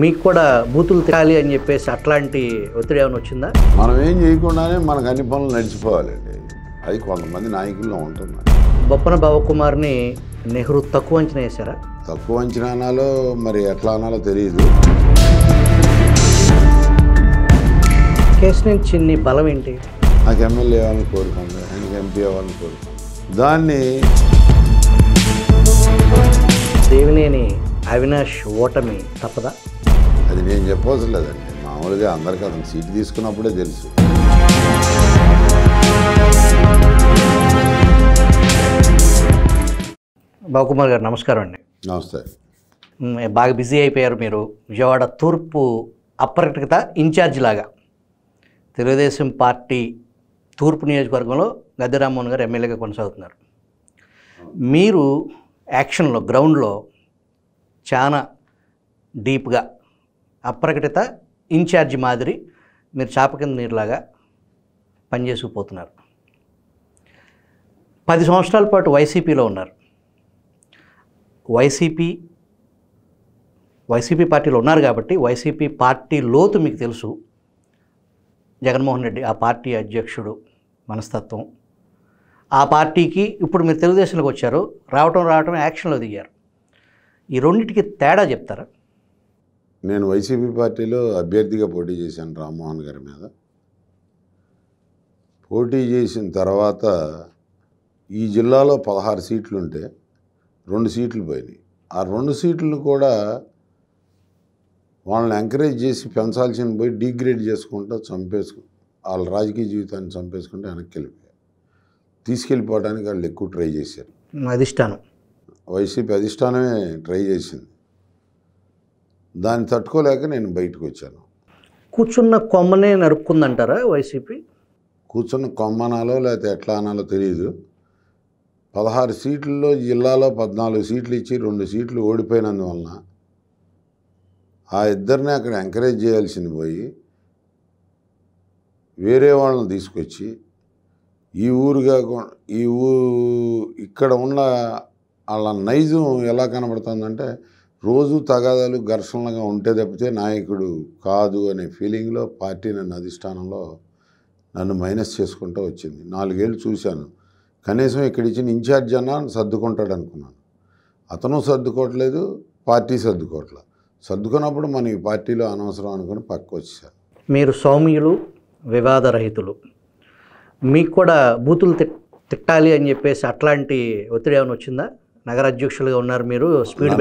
మీకు కూడా బూతులు తిరగాలి అని చెప్పేసి అట్లాంటి ఒత్తిడి ఏమైనా వచ్చిందా మనం ఏం చేయకుండానే మనకు అన్ని పనులు నడిచిపోవాలండి అది కొంతమంది నాయకుల్లో ఉంటున్నారు బొప్పన బాబుకుమార్ని నెహ్రూ తక్కువ అంచనా వేశారా తక్కువ అంచనా అనాలో మరి ఎట్లా అనాలో తెలియదు కేసు నుంచి నీ బలం ఏంటి నాకు ఎమ్మెల్యే అవ్వాలని కోరుకుంటా ఆయనకి ఎంపీ అవ్వాలని కోరుకుంటా దాన్ని దేవినేని అవినాష్ ఓటమి తప్పదా అది నేను చెప్పవలసిన లేదండి మామూలుగా అందరికీ అతను సీటు తీసుకున్నప్పుడే తెలుసు బాబుకుమార్ గారు నమస్కారం అండి నమస్తే బాగా బిజీ అయిపోయారు మీరు విజయవాడ తూర్పు అప్రకటిత ఇన్ఛార్జ్ లాగా తెలుగుదేశం పార్టీ తూర్పు నియోజకవర్గంలో గద్దెరామ్మోహన్ గారు ఎమ్మెల్యేగా కొనసాగుతున్నారు మీరు యాక్షన్లో గ్రౌండ్లో చాలా డీప్గా అప్రకటిత ఇన్ఛార్జి మాదిరి మీరు చేప కింద నీరులాగా పనిచేసుకుపోతున్నారు పది సంవత్సరాల పాటు వైసీపీలో ఉన్నారు వైసీపీ వైసీపీ పార్టీలో ఉన్నారు కాబట్టి వైసీపీ పార్టీ లోతు మీకు తెలుసు జగన్మోహన్ రెడ్డి ఆ పార్టీ అధ్యక్షుడు మనస్తత్వం ఆ పార్టీకి ఇప్పుడు మీరు తెలుగుదేశంలోకి వచ్చారు రావటం రావటం యాక్షన్లో దిగారు ఈ రెండింటికి తేడా చెప్తారా నేను వైసీపీ పార్టీలో అభ్యర్థిగా పోటీ చేశాను రామ్మోహన్ గారి మీద పోటీ చేసిన తర్వాత ఈ జిల్లాలో పదహారు సీట్లు ఉంటే రెండు సీట్లు పోయినాయి ఆ రెండు సీట్లను కూడా వాళ్ళని ఎంకరేజ్ చేసి పెంచాల్సిన పోయి డిగ్రేడ్ చేసుకుంటూ చంపేసుకు వాళ్ళ రాజకీయ జీవితాన్ని చంపేసుకుంటే వెనక్కి వెళ్ళిపోయారు తీసుకెళ్ళిపోవడానికి వాళ్ళు ఎక్కువ ట్రై చేశారు అధిష్టానం వైసీపీ అధిష్టానమే ట్రై చేసింది దాన్ని తట్టుకోలేక నేను బయటకు వచ్చాను కూర్చున్న కొమ్మనే నరుక్కుందంటారా వైసీపీ కూర్చున్న కొమ్మనాలో లేకపోతే ఎట్లా అనాలో తెలియదు పదహారు సీట్లలో జిల్లాలో పద్నాలుగు సీట్లు ఇచ్చి రెండు సీట్లు ఓడిపోయినందువలన ఆ ఇద్దరిని అక్కడ ఎంకరేజ్ చేయాల్సింది పోయి వేరే వాళ్ళని తీసుకొచ్చి ఈ ఊరు కాకుండా ఈ ఊ ఇక్కడ ఉన్న వాళ్ళ నైజం ఎలా కనబడుతుందంటే రోజు తగాదాలు ఘర్షణలుగా ఉంటే తప్పితే నాయకుడు కాదు అనే ఫీలింగ్లో పార్టీ నన్ను అధిష్టానంలో నన్ను మైనస్ చేసుకుంటూ వచ్చింది నాలుగేళ్ళు చూశాను కనీసం ఇక్కడ ఇచ్చిన ఇన్ఛార్జ్ అన్న సర్దుకుంటాడు అనుకున్నాను అతను సర్దుకోవట్లేదు పార్టీ సర్దుకోవట్లేదు సర్దుకున్నప్పుడు మన ఈ పార్టీలో అనవసరం అనుకుని పక్క వచ్చేసాను మీరు సౌమ్యులు వివాదరహితులు మీకు కూడా బూతులు తిట్టాలి అని చెప్పేసి అట్లాంటి ఒత్తిడి ఏమైనా వచ్చిందా నగర అధ్యక్షులుగా ఉన్నారు మీరు స్పీడ్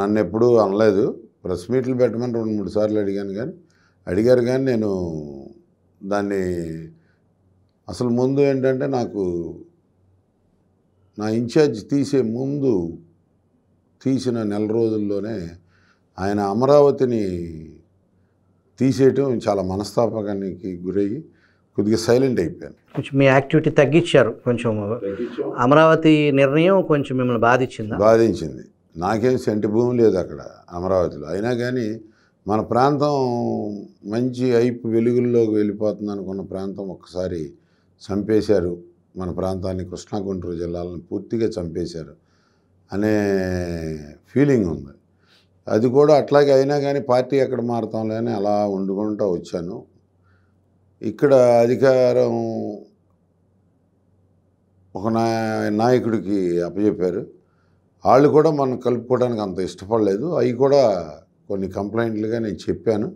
నన్ను ఎప్పుడూ అనలేదు ప్రెస్ మీట్లు పెట్టమని రెండు మూడు సార్లు అడిగాను కానీ అడిగారు కానీ నేను దాన్ని అసలు ముందు ఏంటంటే నాకు నా ఇన్ఛార్జ్ తీసే ముందు తీసిన నెల రోజుల్లోనే ఆయన అమరావతిని తీసేయటం చాలా మనస్తాపకానికి గురయ్యి కొద్దిగా సైలెంట్ అయిపోయాను కొంచెం మీ యాక్టివిటీ తగ్గించారు కొంచెం అమరావతి నిర్ణయం కొంచెం మిమ్మల్ని బాధించింది బాధించింది నాకేం సెంటి భూమి లేదు అక్కడ అమరావతిలో అయినా కానీ మన ప్రాంతం మంచి ఐపు వెలుగుల్లోకి వెళ్ళిపోతుంది అనుకున్న ప్రాంతం ఒక్కసారి చంపేశారు మన ప్రాంతాన్ని కృష్ణా గుంటూరు జిల్లాలను పూర్తిగా చంపేశారు అనే ఫీలింగ్ ఉంది అది కూడా అట్లాగే అయినా కానీ పార్టీ ఎక్కడ మారుతాంలే లేని అలా వండుకుంటూ వచ్చాను ఇక్కడ అధికారం ఒక నాయకుడికి అప్పచెప్పారు వాళ్ళు కూడా మనం కలుపుకోవడానికి అంత ఇష్టపడలేదు అవి కూడా కొన్ని కంప్లైంట్లుగా నేను చెప్పాను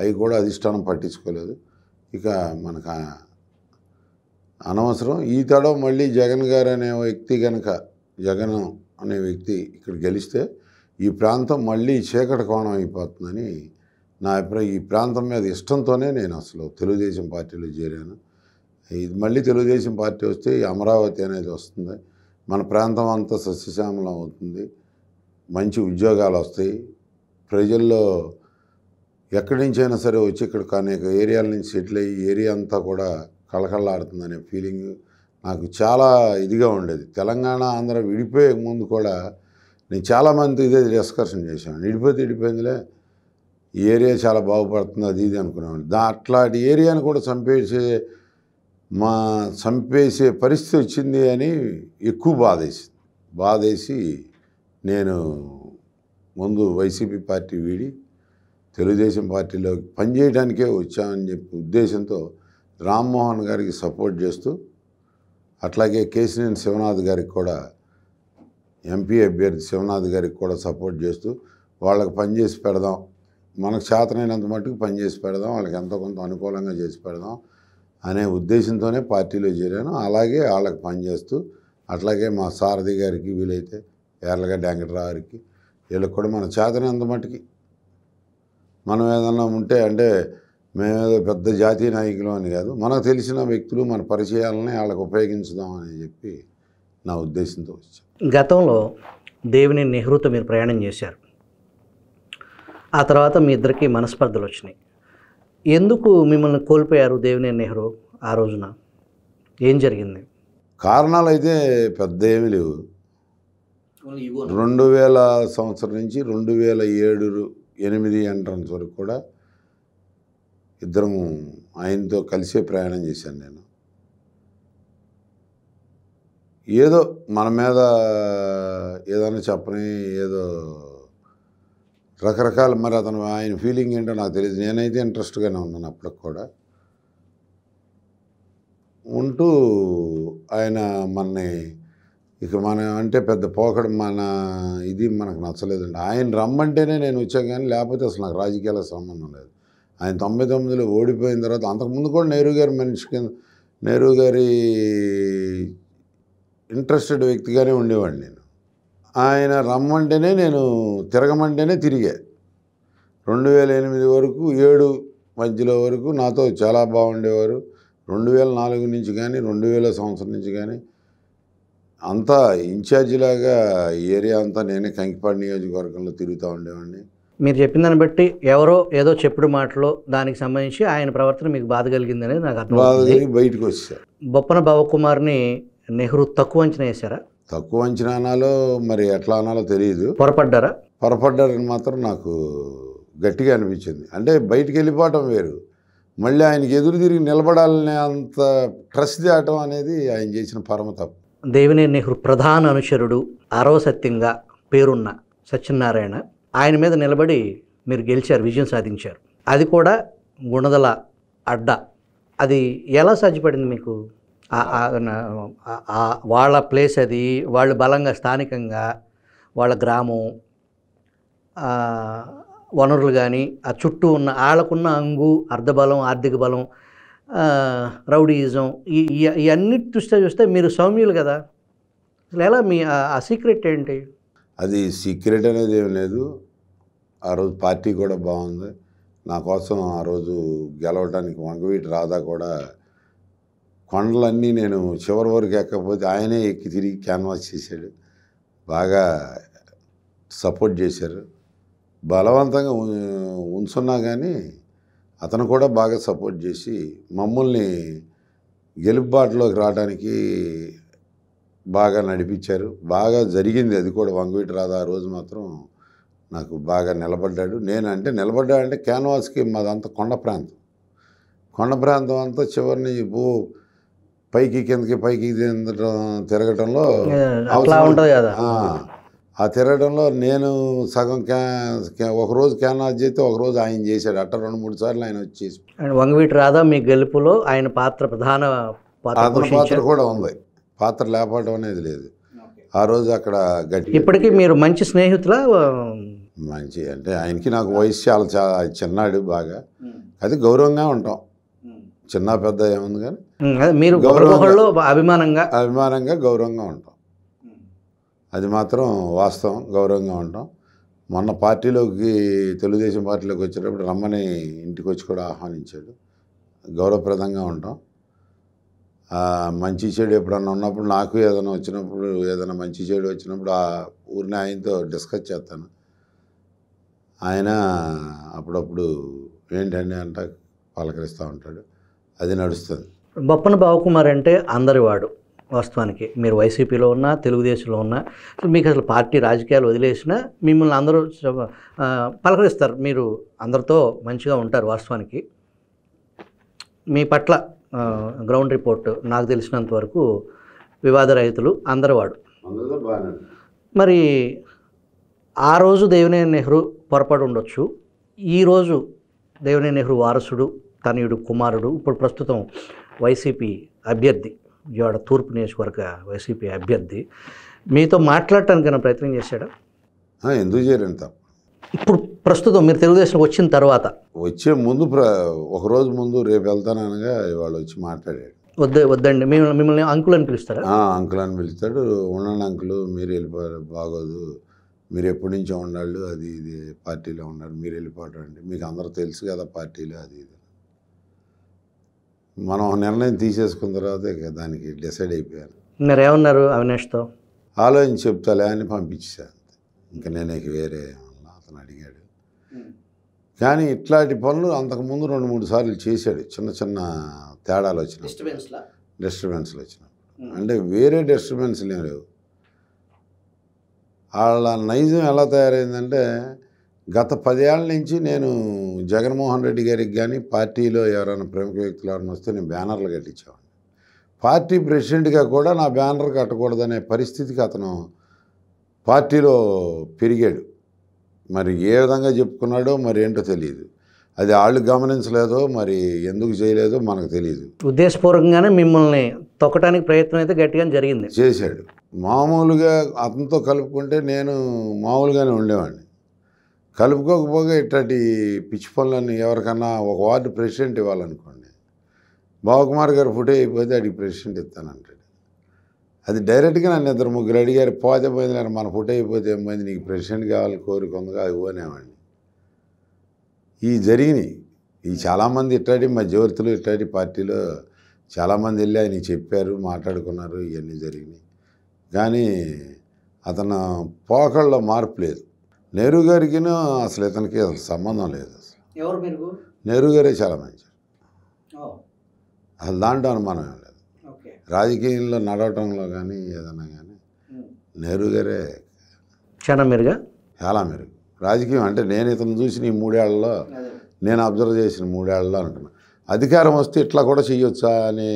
అవి కూడా అధిష్టానం పట్టించుకోలేదు ఇక మనకు అనవసరం ఈ తడవ మళ్ళీ జగన్ గారు అనే వ్యక్తి కనుక జగన్ అనే వ్యక్తి ఇక్కడ గెలిస్తే ఈ ప్రాంతం మళ్ళీ చీకటి కోణం అయిపోతుందని నా అభిప్రాయం ఈ ప్రాంతం మీద ఇష్టంతోనే నేను అసలు తెలుగుదేశం పార్టీలో చేరాను ఇది మళ్ళీ తెలుగుదేశం పార్టీ వస్తే అమరావతి అనేది వస్తుంది మన ప్రాంతం అంతా సస్యశ్యామలం అవుతుంది మంచి ఉద్యోగాలు వస్తాయి ప్రజల్లో ఎక్కడి నుంచైనా సరే వచ్చి ఇక్కడ అనేక ఏరియాల నుంచి సెటిల్ అయ్యి ఏరియా అంతా కూడా కళకళలాడుతుందనే ఫీలింగ్ నాకు చాలా ఇదిగా ఉండేది తెలంగాణ ఆంధ్ర విడిపోయే ముందు కూడా నేను చాలామంది ఇదే డిస్కషన్ చేశాను విడిపోతే విడిపోయిందిలే ఈ ఏరియా చాలా బాగుపడుతుంది అది ఇది అనుకున్నామండి దా అట్లాంటి ఏరియాను కూడా చంపేసే మా చంపేసే పరిస్థితి వచ్చింది అని ఎక్కువ బాధేసింది బాధేసి నేను ముందు వైసీపీ పార్టీ వీడి తెలుగుదేశం పార్టీలో పనిచేయడానికే వచ్చామని చెప్పి ఉద్దేశంతో రామ్మోహన్ గారికి సపోర్ట్ చేస్తూ అట్లాగే కేసినేని శివనాథ్ గారికి కూడా ఎంపీ అభ్యర్థి శివనాథ్ గారికి కూడా సపోర్ట్ చేస్తూ వాళ్ళకి పనిచేసి పెడదాం మనకు చేతనైనంత మట్టుకు పని చేసి పెడదాం వాళ్ళకి ఎంతో కొంత అనుకూలంగా చేసి పెడదాం అనే ఉద్దేశంతోనే పార్టీలో చేరాను అలాగే వాళ్ళకి పనిచేస్తూ అట్లాగే మా సారథి గారికి వీలైతే ఎర్లగడ్డ వెంకటరావు గారికి వీళ్ళకి కూడా మన చేతనంత మట్టుకి మనం ఏదన్నా ఉంటే అంటే మేమేదో పెద్ద జాతీయ నాయకులు అని కాదు మనకు తెలిసిన వ్యక్తులు మన పరిచయాలని వాళ్ళకి ఉపయోగించుదాం అని చెప్పి నా ఉద్దేశంతో వచ్చాను గతంలో దేవుని నెహ్రూతో మీరు ప్రయాణం చేశారు ఆ తర్వాత మీ ఇద్దరికి మనస్పర్ధలు వచ్చినాయి ఎందుకు మిమ్మల్ని కోల్పోయారు దేవినేని నెహ్రూ ఆ రోజున ఏం జరిగింది కారణాలు అయితే పెద్ద ఏమీ లేవు రెండు వేల సంవత్సరం నుంచి రెండు వేల ఏడు ఎనిమిది ఎంట్రన్స్ వరకు కూడా ఇద్దరం ఆయనతో కలిసే ప్రయాణం చేశాను నేను ఏదో మన మీద ఏదైనా చెప్పని ఏదో రకరకాల మరి అతను ఆయన ఫీలింగ్ ఏంటో నాకు తెలియదు నేనైతే ఇంట్రెస్ట్గానే ఉన్నాను అప్పటికి కూడా ఉంటూ ఆయన మనని ఇక మన అంటే పెద్ద పోకడం మన ఇది మనకు నచ్చలేదండి ఆయన రమ్మంటేనే నేను వచ్చాను కానీ లేకపోతే అసలు నాకు రాజకీయాలకు సంబంధం లేదు ఆయన తొంభై తొమ్మిదిలో ఓడిపోయిన తర్వాత అంతకుముందు కూడా నెహ్రూ గారి మనిషి కింద నెహ్రూ గారి ఇంట్రెస్టెడ్ వ్యక్తిగానే ఉండేవాడిని నేను ఆయన రమ్మంటేనే నేను తిరగమంటేనే తిరిగా రెండు వేల ఎనిమిది వరకు ఏడు మధ్యలో వరకు నాతో చాలా బాగుండేవారు రెండు వేల నాలుగు నుంచి కానీ రెండు వేల సంవత్సరం నుంచి కానీ అంతా ఇన్ఛార్జిలాగా ఏరియా అంతా నేనే కంకిపాడు నియోజకవర్గంలో తిరుగుతూ ఉండేవాడిని మీరు చెప్పిన దాన్ని బట్టి ఎవరో ఏదో చెప్పుడు మాటలో దానికి సంబంధించి ఆయన ప్రవర్తన మీకు బాధ కలిగిందని నాకు అర్థం బయటకు వచ్చారు బొప్పన బావకుమార్ని నెహ్రూ తక్కువ అంచనా వేశారా తక్కువ అంచనా అనాలో మరి ఎట్లా అనాలో తెలియదు పొరపడ్డారా పొరపడ్డారని మాత్రం నాకు గట్టిగా అనిపించింది అంటే బయటికి వెళ్ళిపోవటం వేరు మళ్ళీ ఆయనకి ఎదురు తిరిగి నిలబడాలనే అంత ట్రస్ట్ దాటం అనేది ఆయన చేసిన పరమ తప్పు దేవినే నెహ్రూ ప్రధాన అనుచరుడు ఆరవ సత్యంగా పేరున్న సత్యనారాయణ ఆయన మీద నిలబడి మీరు గెలిచారు విజయం సాధించారు అది కూడా గుణదల అడ్డ అది ఎలా సాధ్యపడింది మీకు వాళ్ళ ప్లేస్ అది వాళ్ళు బలంగా స్థానికంగా వాళ్ళ గ్రామం వనరులు కానీ ఆ చుట్టూ ఉన్న వాళ్ళకున్న అంగు అర్ధబలం ఆర్థిక బలం రౌడీయిజం ఇవన్నిటి దృష్ట్యా చూస్తే మీరు సౌమ్యులు కదా ఎలా మీ ఆ సీక్రెట్ ఏంటి అది సీక్రెట్ అనేది ఏం లేదు ఆ రోజు పార్టీ కూడా బాగుంది నా కోసం ఆ రోజు గెలవడానికి వంగవీటి రాధా కూడా కొండలన్నీ నేను చివరి వరకు ఎక్కకపోతే ఆయనే ఎక్కి తిరిగి క్యాన్వాస్ చేశాడు బాగా సపోర్ట్ చేశారు బలవంతంగా ఉంచున్నా కానీ అతను కూడా బాగా సపోర్ట్ చేసి మమ్మల్ని గెలుపుబాటులోకి రావడానికి బాగా నడిపించారు బాగా జరిగింది అది కూడా వంగవీటి రాదా ఆ రోజు మాత్రం నాకు బాగా నిలబడ్డాడు నేను అంటే నిలబడ్డాడంటే క్యాన్వాస్కి మాదంతా కొండ ప్రాంతం కొండ ప్రాంతం అంతా చివరిని పైకి కిందకి పైకి తిరగటంలో అట్లా ఉంటుంది కదా ఆ తిరగడంలో నేను సగం క్యా ఒకరోజు క్యానాజ్ చేస్తే ఒకరోజు ఆయన చేశాడు అట్ట రెండు మూడు సార్లు ఆయన వచ్చేసి వంగవీటి రాధా మీ గెలుపులో ఆయన పాత్ర ప్రధాన పాత్ర పాత్ర కూడా ఉంది పాత్ర లేపడం అనేది లేదు ఆ రోజు అక్కడ గట్టి ఇప్పటికీ మీరు మంచి స్నేహితుల మంచి అంటే ఆయనకి నాకు వయసు చాలా చిన్నాడు బాగా అది గౌరవంగా ఉంటాం చిన్న పెద్ద ఏముంది కానీ మీరు గౌరవంలో అభిమానంగా అభిమానంగా గౌరవంగా ఉంటాం అది మాత్రం వాస్తవం గౌరవంగా ఉంటాం మొన్న పార్టీలోకి తెలుగుదేశం పార్టీలోకి వచ్చేటప్పుడు రమ్మని ఇంటికి వచ్చి కూడా ఆహ్వానించాడు గౌరవప్రదంగా ఉంటాం మంచి చెడు ఎప్పుడన్నా ఉన్నప్పుడు నాకు ఏదైనా వచ్చినప్పుడు ఏదైనా మంచి చెడు వచ్చినప్పుడు ఆ ఊరిని ఆయనతో డిస్కస్ చేస్తాను ఆయన అప్పుడప్పుడు ఏంటండి అంట పలకరిస్తూ ఉంటాడు అది నడుస్తుంది బొప్పన బాబుకుమార్ అంటే అందరివాడు వాస్తవానికి మీరు వైసీపీలో ఉన్నా తెలుగుదేశంలో ఉన్నా మీకు అసలు పార్టీ రాజకీయాలు వదిలేసినా మిమ్మల్ని అందరూ పలకరిస్తారు మీరు అందరితో మంచిగా ఉంటారు వాస్తవానికి మీ పట్ల గ్రౌండ్ రిపోర్ట్ నాకు తెలిసినంత వరకు వివాద రైతులు అందరివాడు మరి ఆ రోజు దేవినేని నెహ్రూ పొరపాటు ఉండొచ్చు ఈరోజు దేవినేని నెహ్రూ వారసుడు తనయుడు కుమారుడు ఇప్పుడు ప్రస్తుతం వైసీపీ అభ్యర్థి ఇవాడ తూర్పు నియోజకవర్గ వైసీపీ అభ్యర్థి మీతో మాట్లాడటానికి నా ప్రయత్నం చేశాడా ఎందుకు చేయలేను ఇప్పుడు ప్రస్తుతం మీరు తెలుగుదేశం వచ్చిన తర్వాత వచ్చే ముందు ప్ర ఒకరోజు ముందు రేపు వెళ్తానగా ఇవాళ వచ్చి మాట్లాడాడు వద్ద వద్దండి మిమ్మల్ని మిమ్మల్ని అంకుల్ అని పిలుస్తాడా అంకుల్ అని పిలుస్తాడు ఉండండి అంకులు మీరు వెళ్ళిపోయారు బాగోదు మీరు ఎప్పటి నుంచో ఉండాలి అది ఇది పార్టీలో ఉండాలి మీరు అండి మీకు అందరూ తెలుసు కదా పార్టీలో అది ఇది మనం నిర్ణయం తీసేసుకున్న తర్వాత ఇక దానికి డిసైడ్ అయిపోయాను మీరు ఏమన్నారు అవినాష్తో ఆలోచించి చెప్తాలే అని పంపించాను ఇంకా నేను ఇక వేరే అతను అడిగాడు కానీ ఇట్లాంటి పనులు అంతకుముందు రెండు మూడు సార్లు చేశాడు చిన్న చిన్న తేడాలు వచ్చిన డిస్టర్బెన్స్లు వచ్చినప్పుడు అంటే వేరే డిస్టర్బెన్స్లు ఏం లేవు వాళ్ళ నైజం ఎలా తయారైందంటే గత పదేళ్ళ నుంచి నేను జగన్మోహన్ రెడ్డి గారికి కానీ పార్టీలో ఎవరైనా ప్రముఖ వ్యక్తులు ఎవరైనా వస్తే నేను బ్యానర్లు కట్టించేవాడిని పార్టీ ప్రెసిడెంట్గా కూడా నా బ్యానర్ కట్టకూడదనే పరిస్థితికి అతను పార్టీలో పెరిగాడు మరి ఏ విధంగా చెప్పుకున్నాడో మరి ఏంటో తెలియదు అది వాళ్ళు గమనించలేదో మరి ఎందుకు చేయలేదో మనకు తెలియదు ఉద్దేశపూర్వకంగానే మిమ్మల్ని తొక్కటానికి ప్రయత్నం అయితే గట్టిగా జరిగింది చేశాడు మామూలుగా అతనితో కలుపుకుంటే నేను మామూలుగానే ఉండేవాడిని కలుపుకోకపోగా ఇట్లాంటి పిచ్చి పనులన్నీ ఎవరికన్నా ఒక వార్డు ప్రెసిడెంట్ ఇవ్వాలనుకోండి బావకుమార్ గారు ఫోటో అయిపోతే అడిగి ప్రెసిడెంట్ ఇస్తానంటాడు అది డైరెక్ట్గా నన్ను ఇద్దరు ముగ్గురు అడిగారు పోతే పోయింది నేను మన ఫోటో అయిపోతే ఏమైంది నీకు ప్రెసిడెంట్ కావాలి కోరిక ఉందిగా పోనేవాడిని ఈ జరిగినాయి ఈ చాలామంది ఇట్లాంటి మధ్యవర్తులు ఇట్లాంటి పార్టీలో చాలామంది వెళ్ళి ఆయన చెప్పారు మాట్లాడుకున్నారు ఇవన్నీ జరిగినాయి కానీ అతను పోకళ్ళలో మార్పు లేదు నెహ్రూ గారికి అసలు ఇతనికి అసలు సంబంధం లేదు అసలు నెహ్రూ గారే చాలా మంచి అసలు దాంట్లో అనుమానం లేదు రాజకీయంలో నడవటంలో కానీ ఏదైనా కానీ నెహ్రూ గారే చాలా మీరు చాలా మెరుగు రాజకీయం అంటే నేను ఇతను చూసిన ఈ మూడేళ్లలో నేను అబ్జర్వ్ చేసిన మూడేళ్లలో అనుకున్నా అధికారం వస్తే ఇట్లా కూడా చేయొచ్చా అని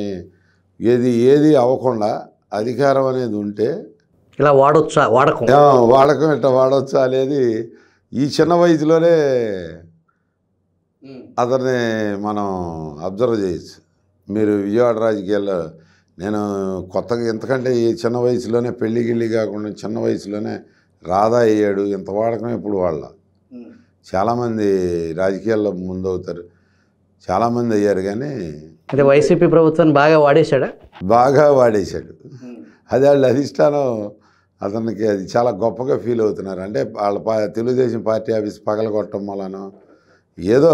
ఏది ఏది అవ్వకుండా అధికారం అనేది ఉంటే ఇలా వాడొచ్చా వాడకం వాడకం ఇట్లా వాడొచ్చా అనేది ఈ చిన్న వయసులోనే అతన్ని మనం అబ్జర్వ్ చేయొచ్చు మీరు విజయవాడ రాజకీయాల్లో నేను కొత్తగా ఎంతకంటే ఈ చిన్న వయసులోనే పెళ్లి గిళ్ళి కాకుండా చిన్న వయసులోనే రాధా అయ్యాడు ఇంత వాడకం ఇప్పుడు వాళ్ళ చాలామంది రాజకీయాల్లో ముందవుతారు చాలామంది అయ్యారు కానీ అంటే వైసీపీ ప్రభుత్వాన్ని బాగా వాడేశాడా బాగా వాడేశాడు అది వాళ్ళ అధిష్టానం అతనికి అది చాలా గొప్పగా ఫీల్ అవుతున్నారు అంటే వాళ్ళ తెలుగుదేశం పార్టీ ఆఫీస్ పగలగొట్టడం వలన ఏదో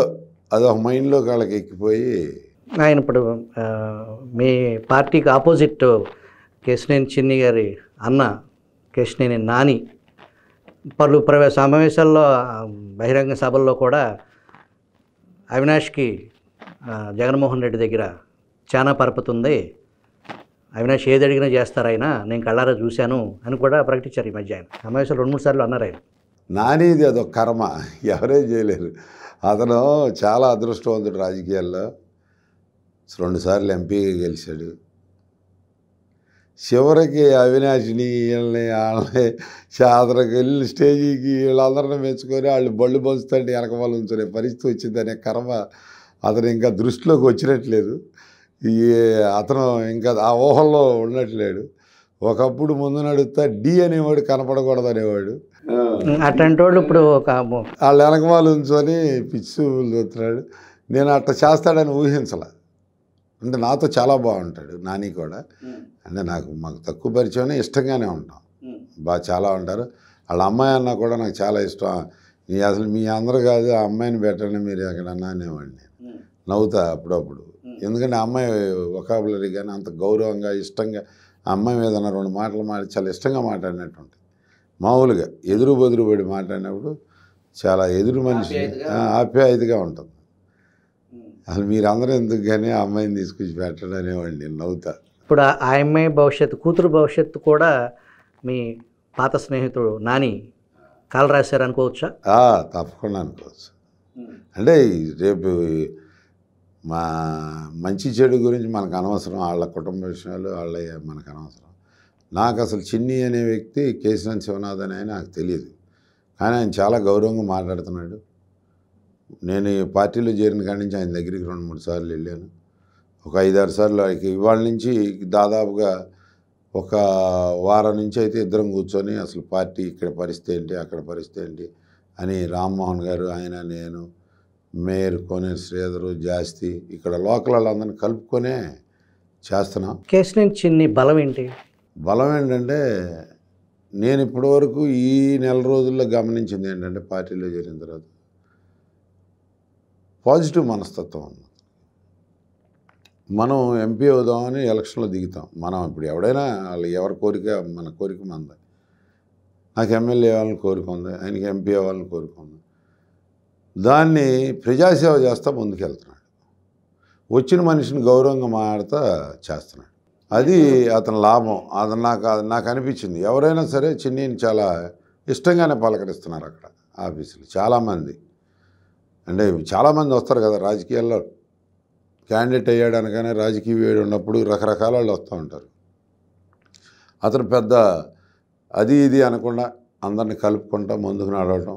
అదో మైండ్లోకి వాళ్ళకి ఎక్కిపోయి ఆయన ఇప్పుడు మీ పార్టీకి ఆపోజిట్ కృష్ణేని చిన్ని గారి అన్న కృష్ణేని నాని పలు ప్రవే సమావేశాల్లో బహిరంగ సభల్లో కూడా అవినాష్కి జగన్మోహన్ రెడ్డి దగ్గర చాలా పరపతుంది అవినాష్ ఏది అడిగినా చేస్తారు ఆయన నేను కళ్ళారా చూశాను అని కూడా ప్రకటించారు ఈ మధ్య ఆయన అమావాస రెండు మూడు సార్లు అన్నారు ఆయన నానేది అదొక కర్మ ఎవరే చేయలేరు అతను చాలా అదృష్టవంతుడు రాజకీయాల్లో రెండుసార్లు ఎంపీగా గెలిచాడు చివరికి అవినాష్ని వీళ్ళని వాళ్ళని చాదరకు వెళ్ళి స్టేజీకి వీళ్ళందరిని మెచ్చుకొని వాళ్ళు బళ్ళు బలుస్తుంటే వెనక వాళ్ళు ఉంచుకునే పరిస్థితి వచ్చిందనే కర్మ అతను ఇంకా దృష్టిలోకి వచ్చినట్లేదు ఈ అతను ఇంకా ఆ ఊహల్లో ఉండట్లేడు ఒకప్పుడు ముందు నడుస్తా డి అనేవాడు కనపడకూడదు అనేవాడు అట్లాంటి వాళ్ళు ఇప్పుడు ఒక వాళ్ళు వెనకమాలు ఉంచుకొని పిచ్చి చూస్తున్నాడు నేను అట్ట చేస్తాడని ఊహించలే అంటే నాతో చాలా బాగుంటాడు నాని కూడా అంటే నాకు మాకు తక్కువ పరిచయం ఇష్టంగానే ఉంటాం బాగా చాలా ఉంటారు వాళ్ళ అమ్మాయి అన్న కూడా నాకు చాలా ఇష్టం అసలు మీ అందరు కాదు ఆ అమ్మాయిని పెట్టండి మీరు ఎక్కడన్నా అనేవాడిని నవ్వుతా అప్పుడప్పుడు ఎందుకంటే అమ్మాయి ఒకాబులరీ కానీ అంత గౌరవంగా ఇష్టంగా అమ్మాయి మీద రెండు మాటలు మాట చాలా ఇష్టంగా మాట్లాడినట్టు మామూలుగా ఎదురు బదురు పడి మాట్లాడినప్పుడు చాలా ఎదురు మనిషి ఆప్యాయతగా ఉంటుంది అసలు మీరందరూ ఎందుకు కానీ ఆ అమ్మాయిని తీసుకొచ్చి పెట్టడం అనేవాడిని నేను నవ్వుతా ఇప్పుడు ఆ అమ్మాయి భవిష్యత్తు కూతురు భవిష్యత్తు కూడా మీ పాత స్నేహితుడు నాని కాలు రాశారు అనుకోవచ్చా తప్పకుండా అనుకోవచ్చు అంటే రేపు మా మంచి చెడు గురించి మనకు అనవసరం వాళ్ళ కుటుంబ విషయాలు వాళ్ళ మనకు అనవసరం నాకు అసలు చిన్ని అనే వ్యక్తి కేసీఆర్ శివనాథ్ ఆయన నాకు తెలియదు కానీ ఆయన చాలా గౌరవంగా మాట్లాడుతున్నాడు నేను పార్టీలో చేరిన కాడి నుంచి ఆయన దగ్గరికి రెండు మూడు సార్లు వెళ్ళాను ఒక ఐదారు సార్లు ఆయనకి ఇవాళ నుంచి దాదాపుగా ఒక వారం నుంచి అయితే ఇద్దరం కూర్చొని అసలు పార్టీ ఇక్కడ పరిస్థితి ఏంటి అక్కడ పరిస్థితి ఏంటి అని రామ్మోహన్ గారు ఆయన నేను మేయర్ కోనే శ్రీధరు జాస్తి ఇక్కడ లోకల్ వాళ్ళందరినీ కలుపుకొనే చేస్తున్నాం కేసు నుంచి బలం ఏంటి బలం ఏంటంటే నేను ఇప్పటి వరకు ఈ నెల రోజుల్లో గమనించింది ఏంటంటే పార్టీలో చేరిన తర్వాత పాజిటివ్ మనస్తత్వం ఉంది మనం ఎంపీ అవుదామని ఎలక్షన్లో దిగుతాం మనం ఇప్పుడు ఎవడైనా వాళ్ళు ఎవరి కోరిక మన కోరిక మంది నాకు ఎమ్మెల్యే అవ్వాలని ఉంది ఆయనకి ఎంపీ అవ్వాలని ఉంది దాన్ని ప్రజాసేవ చేస్తా ముందుకెళ్తున్నాడు వచ్చిన మనిషిని గౌరవంగా మాట్లాడుతా చేస్తున్నాడు అది అతని లాభం అది నాకు అది నాకు అనిపించింది ఎవరైనా సరే చిన్న చాలా ఇష్టంగానే పలకరిస్తున్నారు అక్కడ ఆఫీసులు చాలామంది అంటే చాలామంది వస్తారు కదా రాజకీయాల్లో క్యాండిడేట్ అయ్యాడనగానే రాజకీయ వేడి ఉన్నప్పుడు రకరకాల వాళ్ళు వస్తూ ఉంటారు అతను పెద్ద అది ఇది అనకుండా అందరిని కలుపుకుంటా ముందుకు నడవటం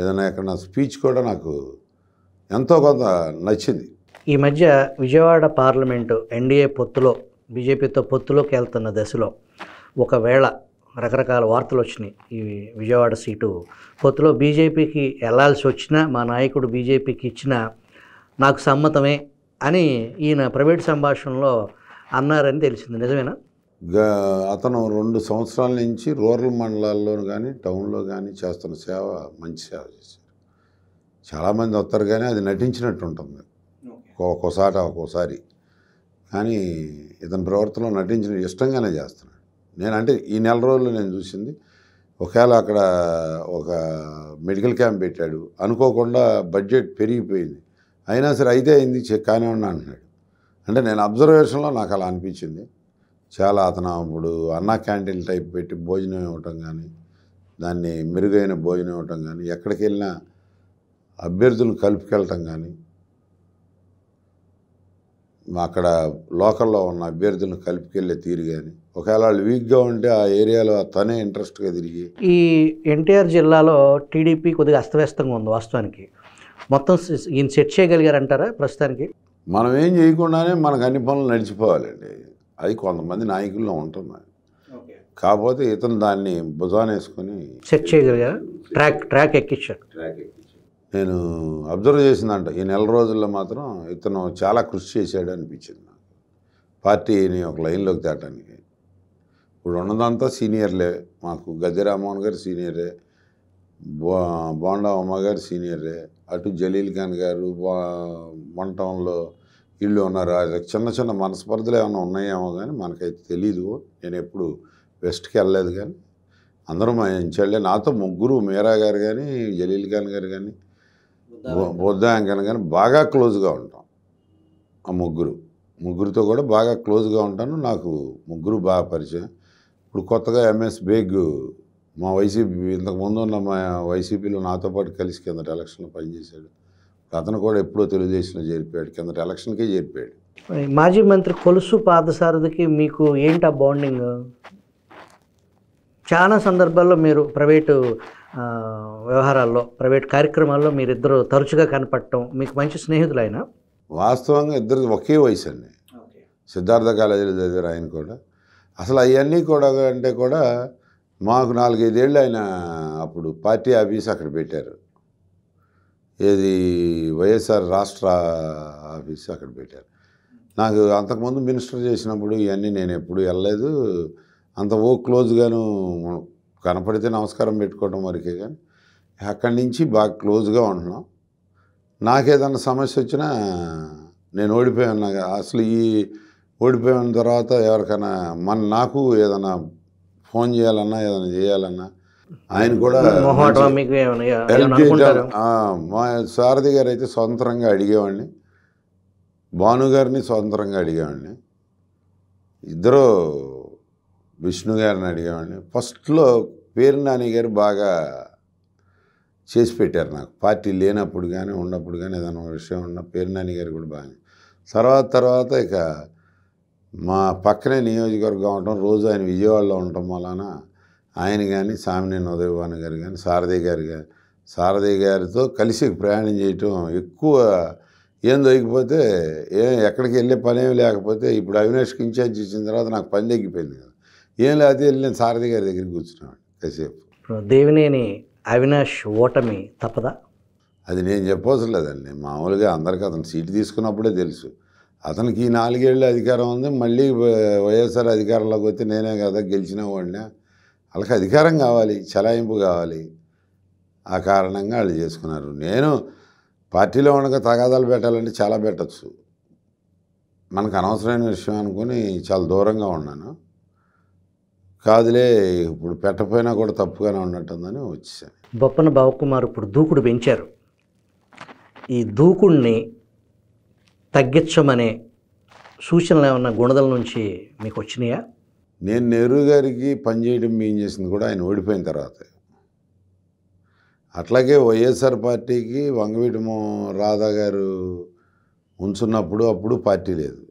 ఏదైనా ఇక్కడ స్పీచ్ కూడా నాకు ఎంతో కొంత నచ్చింది ఈ మధ్య విజయవాడ పార్లమెంటు ఎన్డీఏ పొత్తులో బీజేపీతో పొత్తులోకి వెళ్తున్న దశలో ఒకవేళ రకరకాల వార్తలు వచ్చినాయి ఈ విజయవాడ సీటు పొత్తులో బీజేపీకి వెళ్లాల్సి వచ్చినా మా నాయకుడు బీజేపీకి ఇచ్చిన నాకు సమ్మతమే అని ఈయన ప్రైవేట్ సంభాషణలో అన్నారని తెలిసింది నిజమేనా అతను రెండు సంవత్సరాల నుంచి రూరల్ మండలాల్లో కానీ టౌన్లో కానీ చేస్తున్న సేవ మంచి సేవ చేశారు చాలామంది వస్తారు కానీ అది నటించినట్టు ఉంటుంది ఒక్కోసాట ఒక్కోసారి కానీ ఇతని ప్రవర్తనలో నటించిన ఇష్టంగానే చేస్తున్నాడు నేను అంటే ఈ నెల రోజుల్లో నేను చూసింది ఒకవేళ అక్కడ ఒక మెడికల్ క్యాంప్ పెట్టాడు అనుకోకుండా బడ్జెట్ పెరిగిపోయింది అయినా సరే అయితే అయింది కానివ్వండి అంటున్నాడు అంటే నేను అబ్జర్వేషన్లో నాకు అలా అనిపించింది చాలా అతను ఇప్పుడు అన్న క్యాంటీన్ టైప్ పెట్టి భోజనం ఇవ్వటం కానీ దాన్ని మెరుగైన భోజనం ఇవ్వటం కానీ ఎక్కడికి వెళ్ళినా అభ్యర్థులను కలుపుకెళ్ళటం కానీ అక్కడ లోకల్లో ఉన్న అభ్యర్థులను కలిపికెళ్ళే తీరు కానీ ఒకవేళ వాళ్ళు వీక్గా ఉంటే ఆ ఏరియాలో తనే ఇంట్రెస్ట్గా తిరిగి ఈ ఎన్టీఆర్ జిల్లాలో టీడీపీ కొద్దిగా అస్తవ్యస్తంగా ఉంది వాస్తవానికి మొత్తం ఈయన సెట్ చేయగలిగారంటారా ప్రస్తుతానికి మనం ఏం చేయకుండానే మనకు అన్ని పనులు నడిచిపోవాలండి అది కొంతమంది నాయకుల్లో ఉంటున్నాయి కాకపోతే ఇతను దాన్ని భుజాన్ వేసుకుని సెట్ చేయగలిగారు ట్రాక్ ట్రాక్ ఎక్కించాడు ట్రాక్ ఎక్కించాడు నేను అబ్జర్వ్ చేసిందంట ఈ నెల రోజుల్లో మాత్రం ఇతను చాలా కృషి చేశాడు అనిపించింది నాకు పార్టీని ఒక లైన్లోకి తేటానికి ఇప్పుడు ఉన్నదంతా సీనియర్లే మాకు రామ్మోహన్ గారు సీనియరే బో బోండా ఉమ్మ గారు సీనియరే అటు జలీల్ ఖాన్ గారు మంటంలో వీళ్ళు ఉన్నారు చిన్న చిన్న మనస్పర్ధలు ఏమైనా ఉన్నాయేమో కానీ మనకైతే తెలీదు నేను ఎప్పుడు వెస్ట్కి వెళ్ళలేదు కానీ అందరూ మా ఇంచెళ్ళే నాతో ముగ్గురు మీరా గారు కానీ జలీల్ ఖాన్ గారు కానీ బుద్ధాంకన్ కానీ బాగా క్లోజ్గా ఉంటాం ఆ ముగ్గురు ముగ్గురితో కూడా బాగా క్లోజ్గా ఉంటాను నాకు ముగ్గురు బాగా పరిచయం ఇప్పుడు కొత్తగా ఎంఎస్ బేగ్ మా వైసీపీ ఇంతకుముందు ఉన్న మా వైసీపీలో నాతో పాటు కలిసి కిందట ఎలక్షన్లో పనిచేశాడు అతను కూడా ఎప్పుడో తెలుగుదేశంలో చేరిపోయాడు కింద ఎలక్షన్కే చేరిపోయాడు మాజీ మంత్రి కొలుసు పాదసారథికి మీకు ఏంటా బాండింగ్ చాలా సందర్భాల్లో మీరు ప్రైవేటు వ్యవహారాల్లో ప్రైవేట్ కార్యక్రమాల్లో మీరు ఇద్దరు తరచుగా కనపడటం మీకు మంచి స్నేహితులు ఆయన వాస్తవంగా ఇద్దరు ఒకే వయసు అండి సిద్ధార్థ కాలేజీలో చదివారు ఆయన కూడా అసలు అవన్నీ కూడా అంటే కూడా మాకు నాలుగైదేళ్ళు ఆయన అప్పుడు పార్టీ ఆఫీస్ అక్కడ పెట్టారు ఏది వైఎస్ఆర్ రాష్ట్ర ఆఫీస్ అక్కడ పెట్టారు నాకు అంతకుముందు మినిస్టర్ చేసినప్పుడు ఇవన్నీ నేను ఎప్పుడు వెళ్ళలేదు అంత ఓ క్లోజ్గాను కనపడితే నమస్కారం పెట్టుకోవడం వరకే కానీ అక్కడి నుంచి బాగా క్లోజ్గా ఉంటున్నాం నాకేదన్నా సమస్య వచ్చినా నేను ఓడిపోయాను అసలు ఈ ఓడిపోయిన తర్వాత ఎవరికైనా మన నాకు ఏదైనా ఫోన్ చేయాలన్నా ఏదైనా చేయాలన్నా ఆయన కూడా మా సారథి గారు అయితే స్వతంత్రంగా అడిగేవాడిని భానుగారిని స్వతంత్రంగా అడిగేవాడిని ఇద్దరు విష్ణు గారిని అడిగేవాడిని ఫస్ట్లో పేరు నాని గారు బాగా చేసి పెట్టారు నాకు పార్టీ లేనప్పుడు కానీ ఉన్నప్పుడు కానీ ఏదైనా విషయం ఉన్న పేరు నాని గారు కూడా బాగా తర్వాత తర్వాత ఇక మా పక్కనే నియోజకవర్గం ఉండటం రోజు ఆయన విజయవాడలో ఉండటం వలన ఆయన కానీ సామినేని ఉదయభాను గారు కానీ సారథి గారు కానీ సారథి గారితో కలిసి ప్రయాణం చేయటం ఎక్కువ ఏం దొరికిపోతే ఏం ఎక్కడికి వెళ్ళే పనేం లేకపోతే ఇప్పుడు అవినాష్కి ఇన్ఛార్జ్ ఇచ్చిన తర్వాత నాకు పని తగ్గిపోయింది కదా ఏం లేకపోతే వెళ్ళిన సారథి గారి దగ్గరికి కూర్చున్నాడు కాసేపు దేవినేని అవినాష్ ఓటమి తప్పదా అది నేను చెప్పవసరం లేదండి మామూలుగా అందరికీ అతను సీటు తీసుకున్నప్పుడే తెలుసు అతనికి ఈ నాలుగేళ్ళు అధికారం ఉంది మళ్ళీ వైఎస్ఆర్ అధికారంలోకి వస్తే నేనే కదా గెలిచిన వాడినా వాళ్ళకి అధికారం కావాలి చలాయింపు కావాలి ఆ కారణంగా వాళ్ళు చేసుకున్నారు నేను పార్టీలో ఉండక తగాదాలు పెట్టాలంటే చాలా పెట్టచ్చు మనకు అనవసరమైన విషయం అనుకుని చాలా దూరంగా ఉన్నాను కాదులే ఇప్పుడు పెట్టపోయినా కూడా తప్పుగానే ఉన్నట్టుందని వచ్చాను బొప్పన బావకుమార్ ఇప్పుడు దూకుడు పెంచారు ఈ దూకుడిని తగ్గించమనే సూచనలు ఏమన్నా గుణదల నుంచి మీకు వచ్చినాయా నేను నెహ్రూ గారికి పనిచేయడం మేం చేసింది కూడా ఆయన ఓడిపోయిన తర్వాత అట్లాగే వైఎస్ఆర్ పార్టీకి వంగవీటి రాధా గారు ఉంచున్నప్పుడు అప్పుడు పార్టీ లేదు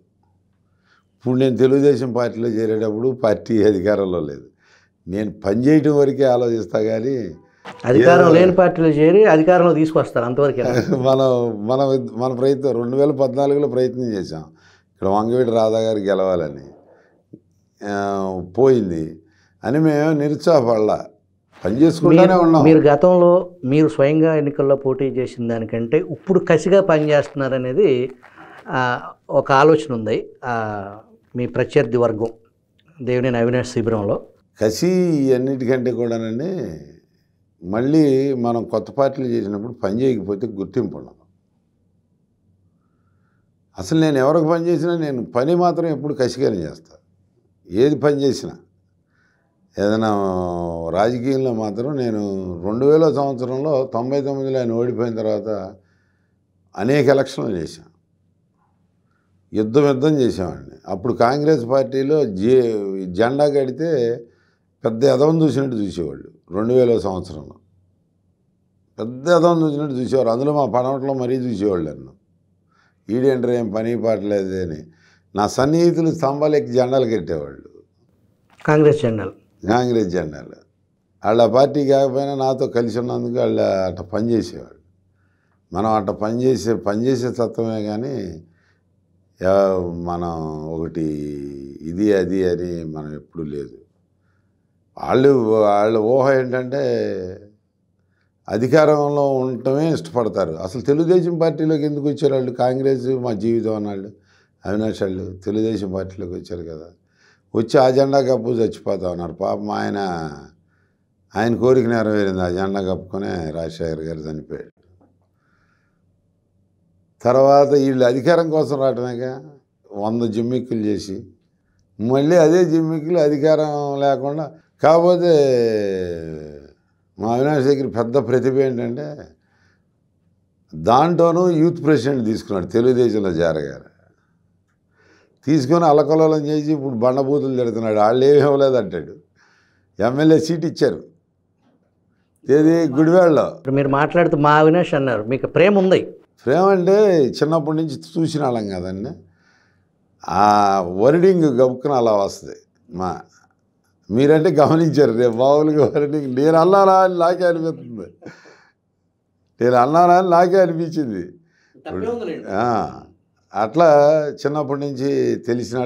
ఇప్పుడు నేను తెలుగుదేశం పార్టీలో చేరేటప్పుడు పార్టీ అధికారంలో లేదు నేను పనిచేయటం వరకే ఆలోచిస్తా కానీ అధికారం లేని పార్టీలో చేరి అధికారంలో తీసుకొస్తారు అంతవరకు మనం మన మన ప్రయత్నం రెండు వేల పద్నాలుగులో ప్రయత్నం చేశాం ఇక్కడ వంగవీటి రాధా గారు గెలవాలని పోయింది అని మేము పని పనిచేసుకుంటూనే ఉన్నాం మీరు గతంలో మీరు స్వయంగా ఎన్నికల్లో పోటీ చేసిన దానికంటే ఇప్పుడు కసిగా పనిచేస్తున్నారనేది ఒక ఆలోచన ఉంది మీ ప్రత్యర్థి వర్గం దేవుని అవినాష్ శిబిరంలో కసి అన్నిటికంటే కూడానండి మళ్ళీ మనం కొత్త పార్టీలు చేసినప్పుడు పని చేయకపోతే గుర్తింపు ఉండదు అసలు నేను ఎవరికి పని చేసినా నేను పని మాత్రం ఎప్పుడు కసిగానే చేస్తాను ఏది పని చేసినా ఏదైనా రాజకీయంలో మాత్రం నేను రెండు వేల సంవత్సరంలో తొంభై తొమ్మిదిలో ఆయన ఓడిపోయిన తర్వాత అనేక ఎలక్షన్లు చేశాను యుద్ధం యుద్ధం చేసేవాడిని అప్పుడు కాంగ్రెస్ పార్టీలో జే జెండా కడితే పెద్ద ఎదవం చూసినట్టు చూసేవాళ్ళు రెండు వేల సంవత్సరంలో పెద్ద ఎదవం చూసినట్టు చూసేవారు అందులో మా పడవట్లో మరీ చూసేవాళ్ళు నన్ను ఈడేంటారు ఏం పని పాటలేదు అని నా సన్నిహితులు స్తంభాలకి జెండాలు కట్టేవాళ్ళు కాంగ్రెస్ జెండాలు కాంగ్రెస్ జెండాలు వాళ్ళ పార్టీ కాకపోయినా నాతో కలిసి ఉన్నందుకు వాళ్ళు అట్ట పనిచేసేవాళ్ళు మనం అట్ట పనిచేసే పనిచేసే తత్వమే కానీ మనం ఒకటి ఇది అది అని మనం ఎప్పుడూ లేదు వాళ్ళు వాళ్ళ ఊహ ఏంటంటే అధికారంలో ఉండటమే ఇష్టపడతారు అసలు తెలుగుదేశం పార్టీలోకి ఎందుకు వచ్చారు వాళ్ళు కాంగ్రెస్ మా జీవితం అన్నాళ్ళు అవినాశాలు తెలుగుదేశం పార్టీలోకి వచ్చారు కదా వచ్చి ఆ జెండా కప్పు చచ్చిపోతా ఉన్నారు పాపం ఆయన ఆయన కోరిక నెరవేరింది ఆ జెండా కప్పుకొనే రాజశేఖర్ గారు చనిపోయాడు తర్వాత వీళ్ళు అధికారం కోసం రావటమేగా వంద జిమ్మిక్కులు చేసి మళ్ళీ అదే జిమ్మిక్కులు అధికారం లేకుండా కాకపోతే మా అవినాష్ దగ్గర పెద్ద ప్రతిభ ఏంటంటే దాంట్లోనూ యూత్ ప్రెసిడెంట్ తీసుకున్నాడు తెలుగుదేశంలో జారగారు తీసుకొని అలకలోలం చేసి ఇప్పుడు బండబూతులు తిడుతున్నాడు వాళ్ళు ఏమి ఇవ్వలేదు అంటాడు ఎమ్మెల్యే సీట్ ఇచ్చారు ఏది గుడివాళ్ళలో మీరు మాట్లాడుతూ మా అవినాష్ అన్నారు మీకు ప్రేమ ఉంది ప్రేమ అంటే చిన్నప్పటి నుంచి చూసిన వాళ్ళం కదండి ఆ వర్డింగ్ గబుక్కున అలా వస్తుంది మా మీరంటే గమనించారు రేపు మామూలుగా వర్డింగ్ నేను అన్నారా అని నాకే అనిపిస్తుంది నేను అన్నారా అని నాకే అనిపించింది అట్లా చిన్నప్పటి నుంచి తెలిసిన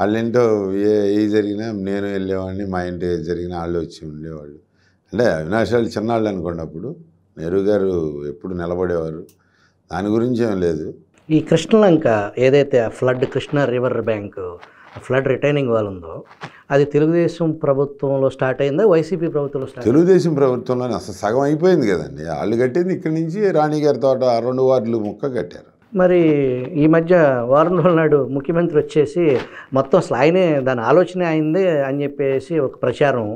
వాళ్ళు ఇంటో ఏ ఏ జరిగినా నేను వెళ్ళేవాడిని మా ఇంటి ఏది జరిగినా వాళ్ళు వచ్చి ఉండేవాళ్ళు అంటే అవినాశాలు వాళ్ళు అనుకోండి అప్పుడు నెహ్రూ గారు ఎప్పుడు నిలబడేవారు దాని గురించి ఏం లేదు ఈ కృష్ణలంక ఏదైతే flood Krishna river bank flood retaining వాళ్ళు ఉందో అది తెలుగుదేశం ప్రభుత్వంలో స్టార్ట్ అయిందా వైసీపీ ప్రభుత్వంలో స్టార్ట్ తెలుగుదేశం ప్రభుత్వంలోనే అసలు సగం అయిపోయింది కదండి వాళ్ళు కట్టింది ఇక్కడి నుంచి రాణిగారి తోట రెండు వార్డులు ముక్క కట్టారు మరి ఈ మధ్య వారం రోజుల నాడు ముఖ్యమంత్రి వచ్చేసి మొత్తం అసలు దాని ఆలోచనే అయింది అని చెప్పేసి ఒక ప్రచారం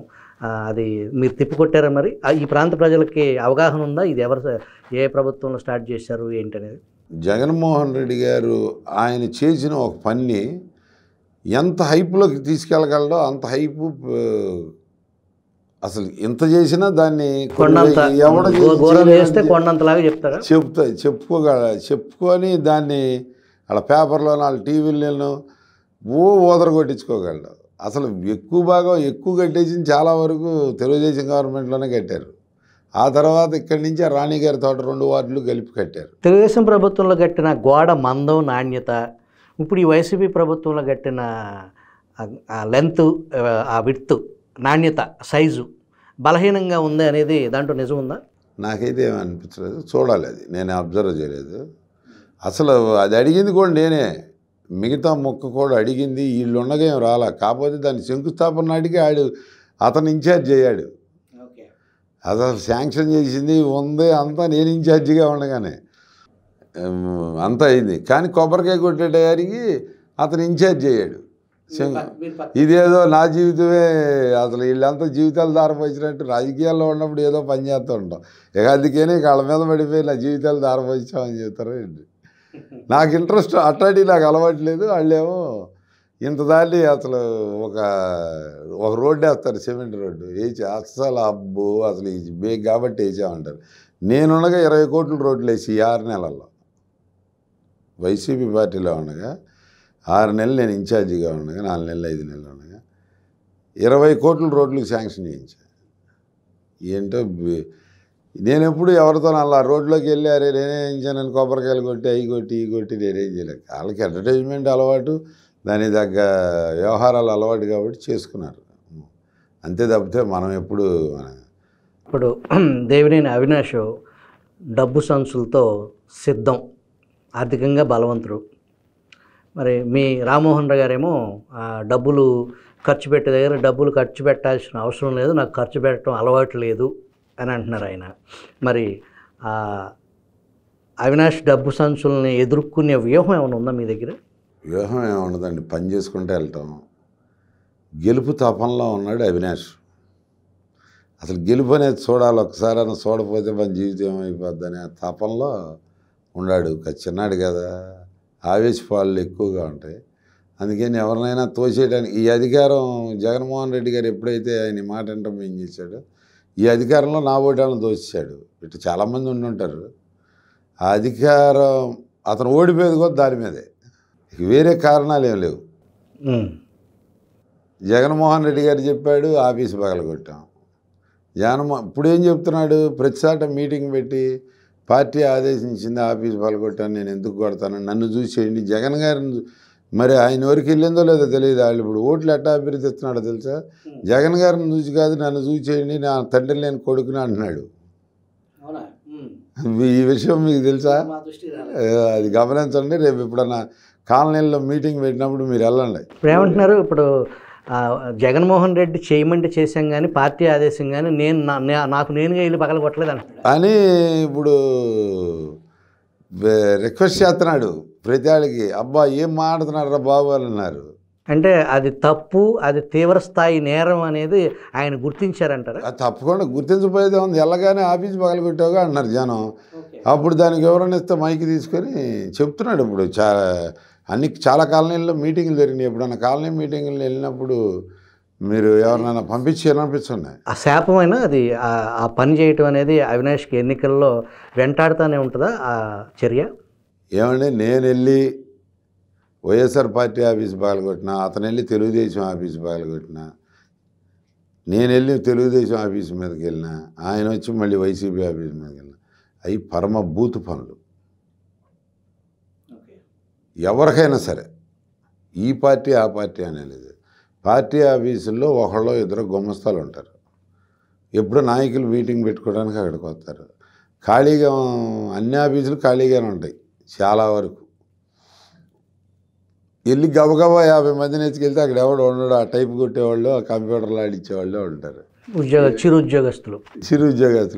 అది మీరు తిప్పికొట్టారా మరి ఈ ప్రాంత ప్రజలకి అవగాహన ఉందా ఇది ఎవరు ఏ ప్రభుత్వంలో స్టార్ట్ చేశారు ఏంటనేది జగన్మోహన్ రెడ్డి గారు ఆయన చేసిన ఒక పని ఎంత హైప్లోకి తీసుకెళ్ళగలడో అంత హైపు అసలు ఎంత చేసినా దాన్ని చెప్తా చెప్పుకోగల చెప్పుకొని దాన్ని అలా పేపర్లోనూ వాళ్ళ టీవీలను ఓ ఓదర కొట్టించుకోగలడు అసలు ఎక్కువ భాగం ఎక్కువ కట్టేసి చాలా వరకు తెలుగుదేశం గవర్నమెంట్లోనే కట్టారు ఆ తర్వాత ఇక్కడి నుంచి రాణిగారి తోట రెండు వార్డులు కలిపి కట్టారు తెలుగుదేశం ప్రభుత్వంలో కట్టిన గోడ మందం నాణ్యత ఇప్పుడు ఈ వైసీపీ ప్రభుత్వంలో కట్టిన లెంత్ ఆ విడ్త్ నాణ్యత సైజు బలహీనంగా ఉంది అనేది దాంట్లో నిజం ఉందా నాకైతే అనిపించలేదు చూడాలి అది నేను అబ్జర్వ్ చేయలేదు అసలు అది అడిగింది కూడా నేనే మిగతా మొక్క కూడా అడిగింది వీళ్ళు ఉండగా ఏం రాలా కాకపోతే దాన్ని శంకుస్థాపన నాటికి ఆడు అతను ఇన్ఛార్జ్ అయ్యాడు అసలు శాంక్షన్ చేసింది ఉంది అంతా నేను ఇన్ఛార్జిగా ఉండగానే అంతా అయింది కానీ కొబ్బరికాయ కొట్టే తయారీకి అతను ఇన్ఛార్జ్ అయ్యాడు ఇదేదో నా జీవితమే అసలు వీళ్ళంతా జీవితాలు దారిపోసినట్టు రాజకీయాల్లో ఉన్నప్పుడు ఏదో పని చేస్తూ ఉంటాం ఇక అందుకే కాళ్ళ మీద పడిపోయి నా జీవితాలు దారిపోసామని చెప్తారు నాకు ఇంట్రెస్ట్ అట్టడి నాకు లేదు వాళ్ళేమో ఇంత దాటి అసలు ఒక ఒక రోడ్డు వేస్తారు సిమెంట్ రోడ్డు వేసి అస్సలు అబ్బు అసలు బేగ్ కాబట్టి వేసామంటారు నేనుండగా ఇరవై కోట్ల రోడ్లు వేసి ఆరు నెలల్లో వైసీపీ పార్టీలో ఉండగా ఆరు నెలలు నేను ఇన్ఛార్జిగా ఉండగా నాలుగు నెలలు ఐదు నెలలు ఉండగా ఇరవై కోట్ల రోడ్లకు శాంక్షన్ చేయించా ఏంటో నేను ఎప్పుడు ఎవరితో అలా రోడ్లోకి వెళ్ళి అరే నేనేం చేయను కొబ్బరికాయలు కొట్టి అవి కొట్టి ఇవి కొట్టి నేనేం చేయలేదు వాళ్ళకి అడ్వర్టైజ్మెంట్ అలవాటు దాని తగ్గ వ్యవహారాలు అలవాటు కాబట్టి చేసుకున్నారు అంతే తప్పితే మనం ఎప్పుడు ఇప్పుడు దేవినేని అవినాష్ డబ్బు సంచులతో సిద్ధం ఆర్థికంగా బలవంతుడు మరి మీ రామ్మోహన్ రావు గారేమో డబ్బులు ఖర్చు పెట్టే దగ్గర డబ్బులు ఖర్చు పెట్టాల్సిన అవసరం లేదు నాకు ఖర్చు పెట్టడం అలవాటు లేదు అని అంటున్నారు ఆయన మరి అవినాష్ డబ్బు సంచులని ఎదుర్కొనే వ్యూహం ఏమైనా ఉందా మీ దగ్గర వ్యూహం ఏమన్నదండి పని చేసుకుంటే వెళ్తాం గెలుపు తపంలో ఉన్నాడు అవినాష్ అసలు గెలుపు అనేది చూడాలి ఒకసారి అని చూడపోతే మన జీవితం ఏమైపోద్ది అనే తపంలో ఉన్నాడు చిన్నాడు కదా ఆవేశపాలు ఎక్కువగా ఉంటాయి అందుకని ఎవరినైనా తోసేయడానికి ఈ అధికారం జగన్మోహన్ రెడ్డి గారు ఎప్పుడైతే ఆయన మాట అంటే ఏం చేశాడో ఈ అధికారంలో నా ఓటాలను తోసేశాడు ఇటు చాలామంది ఉండుంటారు ఆ అధికారం అతను ఓడిపోయేది కూడా దాని మీదే వేరే కారణాలు ఏం లేవు జగన్మోహన్ రెడ్డి గారు చెప్పాడు ఆఫీస్ పగలగొట్టాం జగన్మోహన్ ఇప్పుడు ఏం చెప్తున్నాడు ప్రతిసాట మీటింగ్ పెట్టి పార్టీ ఆదేశించింది ఆఫీస్ పలగొట్టాను నేను ఎందుకు కొడతాను నన్ను చూసేయండి జగన్ గారిని మరి ఆయన వరకు వెళ్ళిందో లేదో తెలియదు వాళ్ళు ఇప్పుడు ఓట్లు ఎట్టా అభివృద్ధి ఇస్తున్నాడో తెలుసా జగన్ గారిని చూసి కాదు నన్ను చూసేయండి నా తండ్రి లేని కొడుకుని అంటున్నాడు ఈ విషయం మీకు తెలుసా అది గమనించండి రేపు ఇప్పుడన్నా కాలనీలో మీటింగ్ పెట్టినప్పుడు మీరు వెళ్ళండి ఇప్పుడు ఏమంటున్నారు ఇప్పుడు జగన్మోహన్ రెడ్డి చేయమంటే చేశాం కానీ పార్టీ ఆదేశం కానీ నేను నాకు నేనుగా వెళ్ళి పగల కొట్టలేదు అని ఇప్పుడు రిక్వెస్ట్ చేస్తున్నాడు వాళ్ళకి అబ్బా ఏం మాట్లాడుతున్నారు రా బాబు అన్నారు అంటే అది తప్పు అది తీవ్ర స్థాయి నేరం అనేది ఆయన గుర్తించారంటారు తప్పకుండా గుర్తించబోయేదే ఉంది ఎలాగానే ఆఫీస్ పగలగొట్టావుగా అన్నారు జనం అప్పుడు దానికి వివరణ ఇస్తే మైకి తీసుకొని చెప్తున్నాడు ఇప్పుడు చాలా అన్ని చాలా కాలనీల్లో మీటింగ్లు జరిగినాయి ఎప్పుడన్నా కాలనీ మీటింగ్లు వెళ్ళినప్పుడు మీరు ఎవరినైనా పంపించి అనిపిస్తుంది ఆ శాపమైనా అది ఆ పని చేయటం అనేది అవినాష్కి ఎన్నికల్లో వెంటాడుతూనే ఉంటుందా ఆ చర్య ఏమండి నేను వెళ్ళి వైఎస్ఆర్ పార్టీ ఆఫీస్ పగలగొట్టిన అతను వెళ్ళి తెలుగుదేశం ఆఫీస్ పగలగొట్టిన నేను వెళ్ళి తెలుగుదేశం ఆఫీస్ మీదకి వెళ్ళిన ఆయన వచ్చి మళ్ళీ వైసీపీ ఆఫీస్ మీదకి వెళ్ళిన అవి పరమ పనులు ఎవరికైనా సరే ఈ పార్టీ ఆ పార్టీ అనేది పార్టీ ఆఫీసుల్లో ఒకళ్ళు ఇద్దరు గుమ్మస్తాలు ఉంటారు ఎప్పుడు నాయకులు మీటింగ్ పెట్టుకోవడానికి అక్కడికి వస్తారు ఖాళీగా అన్ని ఆఫీసులు ఖాళీగానే ఉంటాయి చాలా వరకు వెళ్ళి గబగబా యాభై మంది ఎత్తుకెళ్తే అక్కడ ఎవడు ఉండడు ఆ టైప్ కొట్టేవాళ్ళు ఆ కంప్యూటర్లు ఆడిచ్చేవాళ్ళు ఉంటారు ఉద్యోగ చిరు ఉద్యోగస్తులు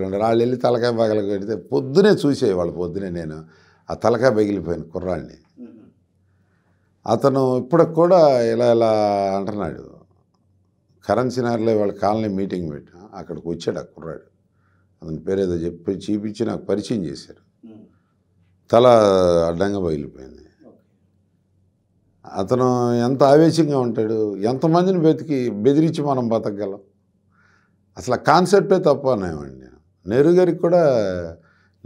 ఉంటారు వాళ్ళు వెళ్ళి తలకాయ పగల కొడితే పొద్దునే చూసేవాళ్ళు పొద్దునే నేను ఆ తలకాయ పగిలిపోయాను కుర్రాడిని అతను ఇప్పుడు కూడా ఇలా ఇలా అంటున్నాడు కరెన్సీ వాళ్ళ కాలనీ మీటింగ్ పెట్టిన అక్కడికి వచ్చాడు ఆ కుర్రాడు అతని పేరు ఏదో చెప్పి చూపించి నాకు పరిచయం చేశారు తల అడ్డంగా పగిలిపోయింది అతను ఎంత ఆవేశంగా ఉంటాడు ఎంతమందిని బతికి బెదిరించి మనం బతకగలం అసలు ఆ కాన్సెప్టే తప్ప అనేవాడిని నేను గారికి కూడా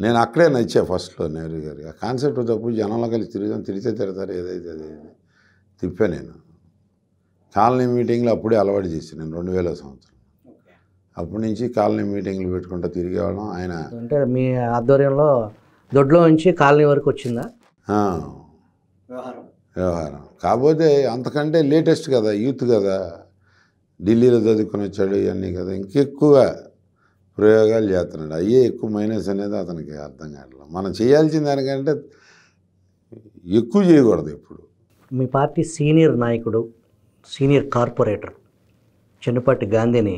నేను అక్కడే నచ్చా ఫస్ట్లో నెహ్రూ గారికి ఆ కాన్సెప్ట్ తప్పు జనంలో కలిసి తిరుగుదాం తిరిగితే తిడతారు ఏదైతే అని తిప్పా నేను కాలనీ మీటింగ్లు అప్పుడే అలవాటు చేసి నేను రెండు వేల సంవత్సరం అప్పటి నుంచి కాలనీ మీటింగ్లు పెట్టుకుంటూ తిరిగేవాళ్ళం ఆయన అంటే మీ ఆధ్వర్యంలో దొడ్లో నుంచి కాలనీ వరకు వచ్చిందా వ్యవహారం కాకపోతే అంతకంటే లేటెస్ట్ కదా యూత్ కదా ఢిల్లీలో చదువుకొని వచ్చాడు ఇవన్నీ కదా ఇంకెక్కువ ప్రయోగాలు చేస్తున్నాడు అయ్యే ఎక్కువ మైనస్ అనేది అతనికి అర్థం కావట్లేదు మనం చేయాల్సిన దానికంటే ఎక్కువ చేయకూడదు ఇప్పుడు మీ పార్టీ సీనియర్ నాయకుడు సీనియర్ కార్పొరేటర్ చిన్నపాటి గాంధీని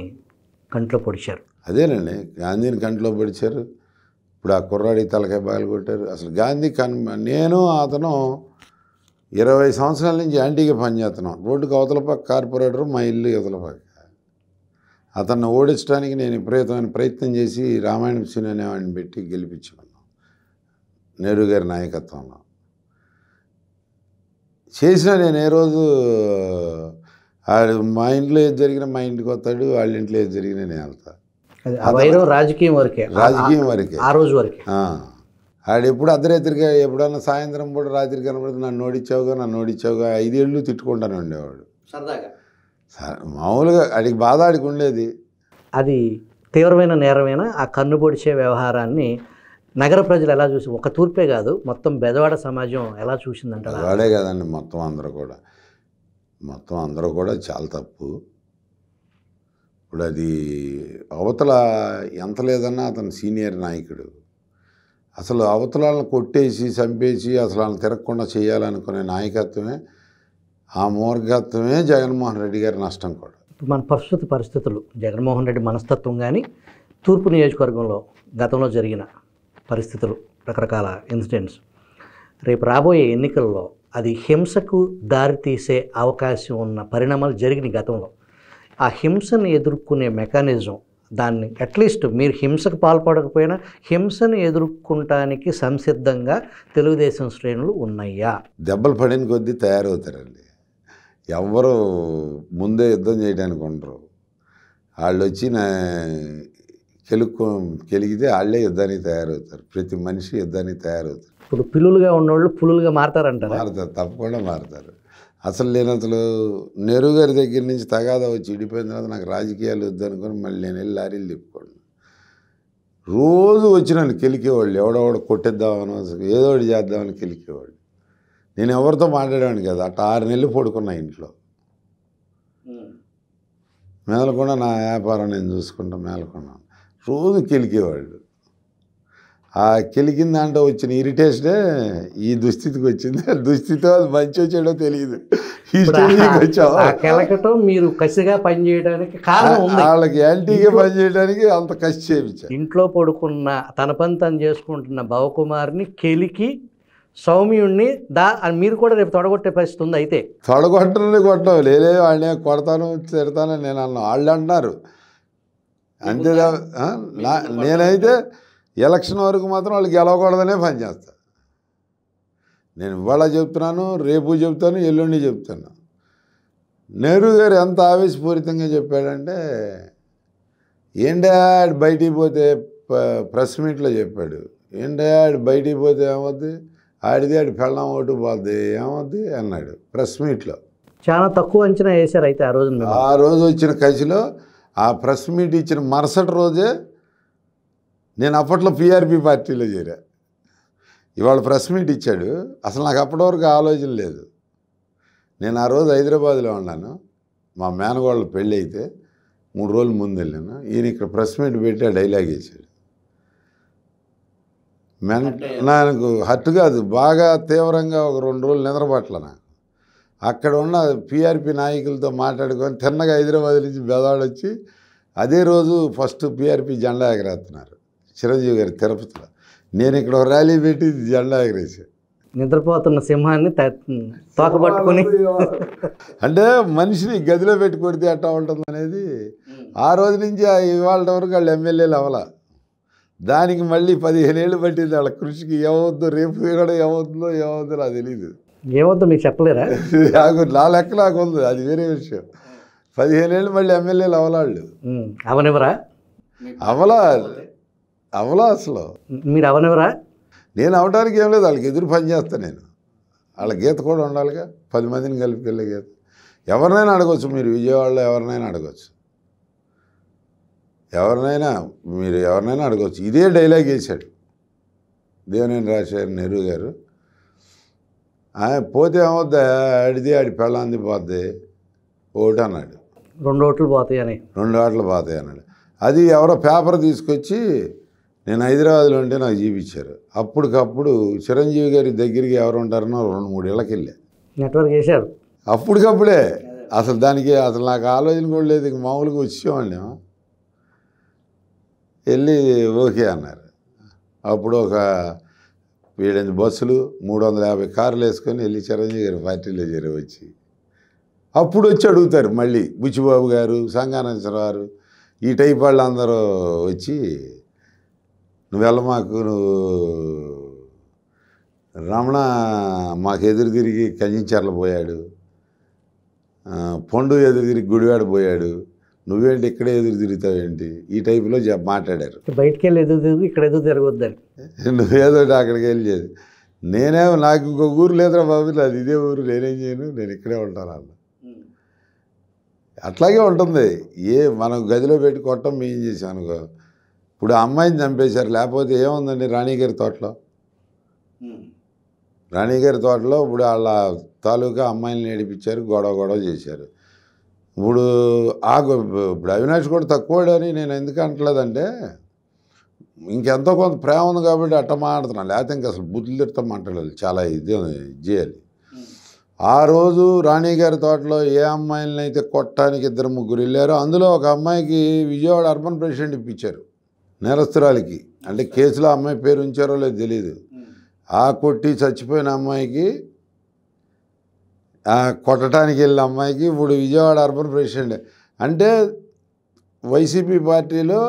కంట్లో పొడిచారు అదేనండి గాంధీని కంట్లో పొడిచారు ఇప్పుడు ఆ కుర్రాడి తలకాయ బాగా కొట్టారు అసలు గాంధీ కన్ నేను అతను ఇరవై సంవత్సరాల నుంచి యాంటీగా పనిచేస్తున్నాం రోడ్డుకు అవతల పక్క కార్పొరేటర్ మా ఇల్లు ఇవతల పక్క అతన్ని ఓడించడానికి నేను విపరీతమైన ప్రయత్నం చేసి రామాయణ సిన్ అనేవాడిని పెట్టి గెలిపించుకున్నాను నెహ్రూ గారి నాయకత్వంలో చేసిన నేను ఏ రోజు మా ఇంట్లో ఏది జరిగినా మా ఇంటికి వస్తాడు వాళ్ళ ఇంట్లో ఏది జరిగినా నేను వెళ్తా రాజకీయం వరకే రాజకీయం వరకే ఆ రోజు వరకే ఎప్పుడన్నా సాయంత్రం పూట రాత్రి కనబడితే నన్ను ఓడిచ్చావుగా నన్ను ఓడిచ్చావుగా ఐదేళ్ళు తిట్టుకుంటాను ఉండేవాడు సరదాగా మామూలుగా అడిగి బాధ అడిగి ఉండేది అది తీవ్రమైన నేరమైన ఆ కన్ను పొడిచే వ్యవహారాన్ని నగర ప్రజలు ఎలా చూసి ఒక తూర్పే కాదు మొత్తం బెదవాడ సమాజం ఎలా చూసిందంట బెదవాడే కాదండి మొత్తం అందరూ కూడా మొత్తం అందరూ కూడా చాలా తప్పు ఇప్పుడు అది అవతల ఎంత లేదన్నా అతను సీనియర్ నాయకుడు అసలు అవతలాలను కొట్టేసి చంపేసి అసలు వాళ్ళని తిరగకుండా చేయాలనుకునే నాయకత్వమే ఆ మూర్ఘత్వమే జగన్మోహన్ రెడ్డి గారి నష్టం కూడా ఇప్పుడు మన ప్రస్తుత పరిస్థితులు జగన్మోహన్ రెడ్డి మనస్తత్వం కానీ తూర్పు నియోజకవర్గంలో గతంలో జరిగిన పరిస్థితులు రకరకాల ఇన్సిడెంట్స్ రేపు రాబోయే ఎన్నికల్లో అది హింసకు దారితీసే అవకాశం ఉన్న పరిణామాలు జరిగిన గతంలో ఆ హింసను ఎదుర్కొనే మెకానిజం దాన్ని అట్లీస్ట్ మీరు హింసకు పాల్పడకపోయినా హింసను ఎదుర్కొంటానికి సంసిద్ధంగా తెలుగుదేశం శ్రేణులు ఉన్నాయా దెబ్బలు పడిన కొద్దీ తయారవుతారండి ఎవరు ముందే యుద్ధం చేయడానికి ఉండరు వాళ్ళు వచ్చి నా కెలుక్కు కెలిగితే వాళ్ళే యుద్ధానికి తయారవుతారు ప్రతి మనిషి యుద్ధానికి తయారవుతారు ఇప్పుడు పిల్లలుగా ఉన్నవాళ్ళు పులులుగా మారతారంట మారుతారు తప్పకుండా మారుతారు అసలు నేను అసలు నెహ్రూ గారి దగ్గర నుంచి తగాదా వచ్చి ఇడిపోయిన తర్వాత నాకు రాజకీయాలు వద్దనుకొని మళ్ళీ నేను వెళ్ళి లారీలు తిప్పుకోండి రోజు వచ్చినాను కెలికేవాళ్ళు ఎవడోవాడు కొట్టేద్దామని ఏదో చేద్దామని కెలికేవాళ్ళు నేను ఎవరితో మాట్లాడేవాడిని కదా అట్ట ఆరు నెలలు పడుకున్నా ఇంట్లో మేలకుండా నా వ్యాపారం నేను చూసుకుంటా మేలకున్నాను రోజు కెలికేవాడు ఆ కెలికిన దాంట్లో వచ్చిన ఇరిటేషనే ఈ దుస్థితికి వచ్చింది దుస్థితితో అది మంచి వచ్చాడో తెలియదు ఈ మీరు కసిగా పనిచేయడానికి కారణం వాళ్ళకి యాంటీగా పనిచేయడానికి అంత కసి చేయించారు ఇంట్లో పడుకున్న తన పని తను చేసుకుంటున్న భవకుమార్ని కెలికి సౌమ్యుణ్ణి దా అని మీరు కూడా రేపు తొడగొట్టే పరిస్థితి ఉంది అయితే తొడగొట్టని కొట్టడం లేదే వాడిని కొడతాను తిడతాను నేను అన్న వాళ్ళు అంటున్నారు అంతే నేనైతే ఎలక్షన్ వరకు మాత్రం వాళ్ళు గెలవకూడదనే పనిచేస్తా నేను ఇవాళ చెప్తున్నాను రేపు చెప్తాను ఎల్లుండి చెప్తాను నెహ్రూ గారు ఎంత ఆవేశపూరితంగా చెప్పాడంటే ఏంటా బయటికి పోతే ప్రెస్ మీట్లో చెప్పాడు ఏంటా బయటికి పోతే ఏమవుతుంది ఆడిది ఆడి పెళ్ళం ఓటు పోద్ది ఏమవుద్ది అన్నాడు ప్రెస్ మీట్లో చాలా తక్కువ అంచనా వేశారు అయితే ఆ రోజు ఆ రోజు వచ్చిన కసిలో ఆ ప్రెస్ మీట్ ఇచ్చిన మరుసటి రోజే నేను అప్పట్లో పిఆర్పి పార్టీలో చేరా ఇవాళ ప్రెస్ మీట్ ఇచ్చాడు అసలు నాకు అప్పటివరకు ఆలోచన లేదు నేను ఆ రోజు హైదరాబాద్లో ఉన్నాను మా మేనగోళ్ళ పెళ్ళి అయితే మూడు రోజులు ముందు వెళ్ళాను ఈయన ఇక్కడ ప్రెస్ మీట్ పెట్టి ఆ డైలాగ్ వేసాడు నాకు హర్ట్ కాదు బాగా తీవ్రంగా ఒక రెండు రోజులు నిద్రపట్ల నాకు అక్కడ ఉన్న పిఆర్పి నాయకులతో మాట్లాడుకొని తిన్నగా హైదరాబాద్ నుంచి బెదాడొచ్చి అదే రోజు ఫస్ట్ పిఆర్పి జెండా ఎగరేస్తున్నారు చిరంజీవి గారి తిరుపతిలో నేను ఇక్కడ ఒక ర్యాలీ పెట్టి జెండా ఎగరేసా నిద్రపోతున్న సింహాన్ని తోకబట్టుకుని అంటే మనిషిని గదిలో పెట్టి కొడితే ఎట్టా ఉంటుంది అనేది ఆ రోజు నుంచి ఇవాళ వరకు వాళ్ళు ఎమ్మెల్యేలు అవలా దానికి మళ్ళీ పదిహేను ఏళ్ళు పట్టింది వాళ్ళ కృషికి ఏమవుద్దో రేపు కూడా ఏమవుతుందో ఏమవుతుందో నాకు తెలియదు ఏమవుతుందో మీకు చెప్పలేరా నాకు నా లెక్క నాకు ఉంది అది వేరే విషయం పదిహేను ఏళ్ళు మళ్ళీ ఎమ్మెల్యేలు అవలాళ్ళు అవనివరా అవలా అవలా అసలు మీరు అవనివరా నేను అవడానికి ఏం లేదు వాళ్ళకి ఎదురు పని చేస్తాను నేను వాళ్ళ గీత కూడా ఉండాలిగా పది మందిని కలిపి వెళ్ళే గీత ఎవరినైనా అడగచ్చు మీరు విజయవాడలో ఎవరినైనా అడగచ్చు ఎవరినైనా మీరు ఎవరినైనా అడగవచ్చు ఇదే డైలాగ్ వేశాడు దేవనేని రాజశేఖర్ నెహ్రూ గారు పోతే ఏమవుద్దా ఆడిది ఆడి పెళ్ళాంది పోద్ది ఓటు అన్నాడు రెండు ఓట్లు పోతాయి అని రెండు ఓట్లు పోతాయి అన్నాడు అది ఎవరో పేపర్ తీసుకొచ్చి నేను హైదరాబాద్లో ఉంటే నాకు చూపించారు అప్పటికప్పుడు చిరంజీవి గారి దగ్గరికి ఎవరు ఉంటారనో రెండు మూడు ఇళ్ళకి వెళ్ళా నెట్వర్క్ వేశారు అప్పటికప్పుడే అసలు దానికి అసలు నాకు ఆలోచన కూడా లేదు మామూలుగా వచ్చేవాళ్ళేమో వెళ్ళి ఓకే అన్నారు అప్పుడు ఒక వీడైన బస్సులు మూడు వందల యాభై కార్లు వేసుకొని వెళ్ళి చిరంజీవి గారి పార్టీలో చేరి వచ్చి అప్పుడు వచ్చి అడుగుతారు మళ్ళీ బుచ్చిబాబు గారు సంగానేశ్వర గారు ఈ టైప్ వాళ్ళందరూ వచ్చి నువ్వు మాకు నువ్వు రమణ మాకు ఎదురు తిరిగి కంజించర్లు పోయాడు పండు ఎదురు తిరిగి గుడివాడ పోయాడు నువ్వేంటి ఇక్కడే ఎదురు తిరుగుతావు ఏంటి ఈ టైప్లో మాట్లాడారు బయటికి వెళ్ళి ఎదురు తిరుగు ఇక్కడ ఎదురు తిరగొద్దని నువ్వేదో అక్కడికి వెళ్ళి చేసి నేనే నాకు ఇంకో ఊరు లేదురా బాబు అది ఇదే ఊరు నేనేం చేయను నేను ఇక్కడే ఉంటాను అన్న అట్లాగే ఉంటుంది ఏ మనం గదిలో పెట్టి కొట్టం మేం చేసాం ఇప్పుడు అమ్మాయిని చంపేశారు లేకపోతే ఏముందండి రాణిగారి తోటలో రాణిగారి తోటలో ఇప్పుడు వాళ్ళ తాలూకా అమ్మాయిని నడిపించారు గొడవ గొడవ చేశారు ఇప్పుడు ఆ ఇప్పుడు అవినాష్ కూడా తక్కువడని నేను ఎందుకు అంటలేదంటే ఇంకెంతో కొంత ప్రేమ ఉంది కాబట్టి అట్ట మాట్లాడుతున్నాను లేకపోతే ఇంకా అసలు బుద్ధులు తిడతాం మాట్లాడాలి చాలా ఇది చేయాలి ఆ రోజు రాణి గారి తోటలో ఏ అమ్మాయిలని అయితే కొట్టడానికి ఇద్దరు ముగ్గురు వెళ్ళారో అందులో ఒక అమ్మాయికి విజయవాడ అర్బన్ ప్రెసిడెంట్ ఇప్పించారు నేరస్తురాలికి అంటే కేసులో అమ్మాయి పేరు ఉంచారో లేదో తెలియదు ఆ కొట్టి చచ్చిపోయిన అమ్మాయికి కొట్టడానికి వెళ్ళిన అమ్మాయికి ఇప్పుడు విజయవాడ అర్బన్ ప్రెసిడెంట్ అంటే వైసీపీ పార్టీలో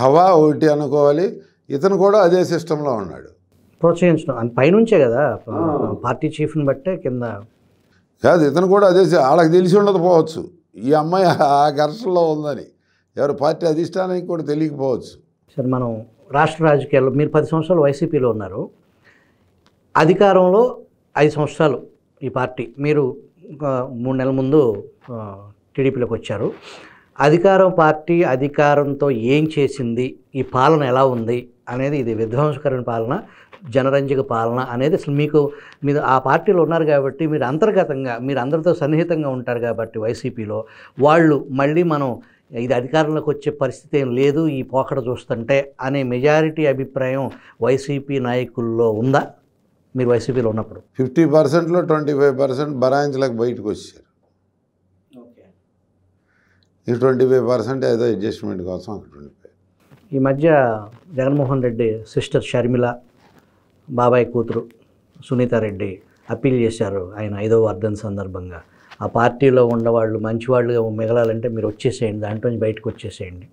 హవా ఒకటి అనుకోవాలి ఇతను కూడా అదే సిస్టంలో ఉన్నాడు ప్రోత్సహించడం పైనుంచే కదా పార్టీ చీఫ్ని బట్టే కింద కాదు ఇతను కూడా అదే వాళ్ళకి తెలిసి ఉండకపోవచ్చు ఈ అమ్మాయి ఆ ఘర్షణలో ఉందని ఎవరు పార్టీ అధిష్టానానికి కూడా తెలియకపోవచ్చు సరే మనం రాష్ట్ర రాజకీయాల్లో మీరు పది సంవత్సరాలు వైసీపీలో ఉన్నారు అధికారంలో ఐదు సంవత్సరాలు ఈ పార్టీ మీరు మూడు నెలల ముందు టీడీపీలోకి వచ్చారు అధికారం పార్టీ అధికారంతో ఏం చేసింది ఈ పాలన ఎలా ఉంది అనేది ఇది విధ్వంసకరమైన పాలన జనరంజక పాలన అనేది అసలు మీకు మీరు ఆ పార్టీలో ఉన్నారు కాబట్టి మీరు అంతర్గతంగా మీరు అందరితో సన్నిహితంగా ఉంటారు కాబట్టి వైసీపీలో వాళ్ళు మళ్ళీ మనం ఇది అధికారంలోకి వచ్చే పరిస్థితి ఏం లేదు ఈ పోకడ చూస్తుంటే అనే మెజారిటీ అభిప్రాయం వైసీపీ నాయకుల్లో ఉందా మీరు వైసీపీలో ఉన్నప్పుడు ఫిఫ్టీ పర్సెంట్లో ట్వంటీ ఫైవ్ పర్సెంట్ బరాయించలకు బయటకు వచ్చారు ఈ ట్వంటీ ఫైవ్ పర్సెంట్ ఏదో అడ్జస్ట్మెంట్ కోసం అక్కడ ఉండిపోయారు ఈ మధ్య జగన్మోహన్ రెడ్డి సిస్టర్ షర్మిల బాబాయ్ కూతురు సునీతారెడ్డి అప్పీల్ చేశారు ఆయన ఐదో వర్ధన్ సందర్భంగా ఆ పార్టీలో ఉన్నవాళ్ళు మంచివాళ్ళుగా మిగలాలంటే మీరు వచ్చేసేయండి దాంట్లో బయటకు వచ్చేసేయండి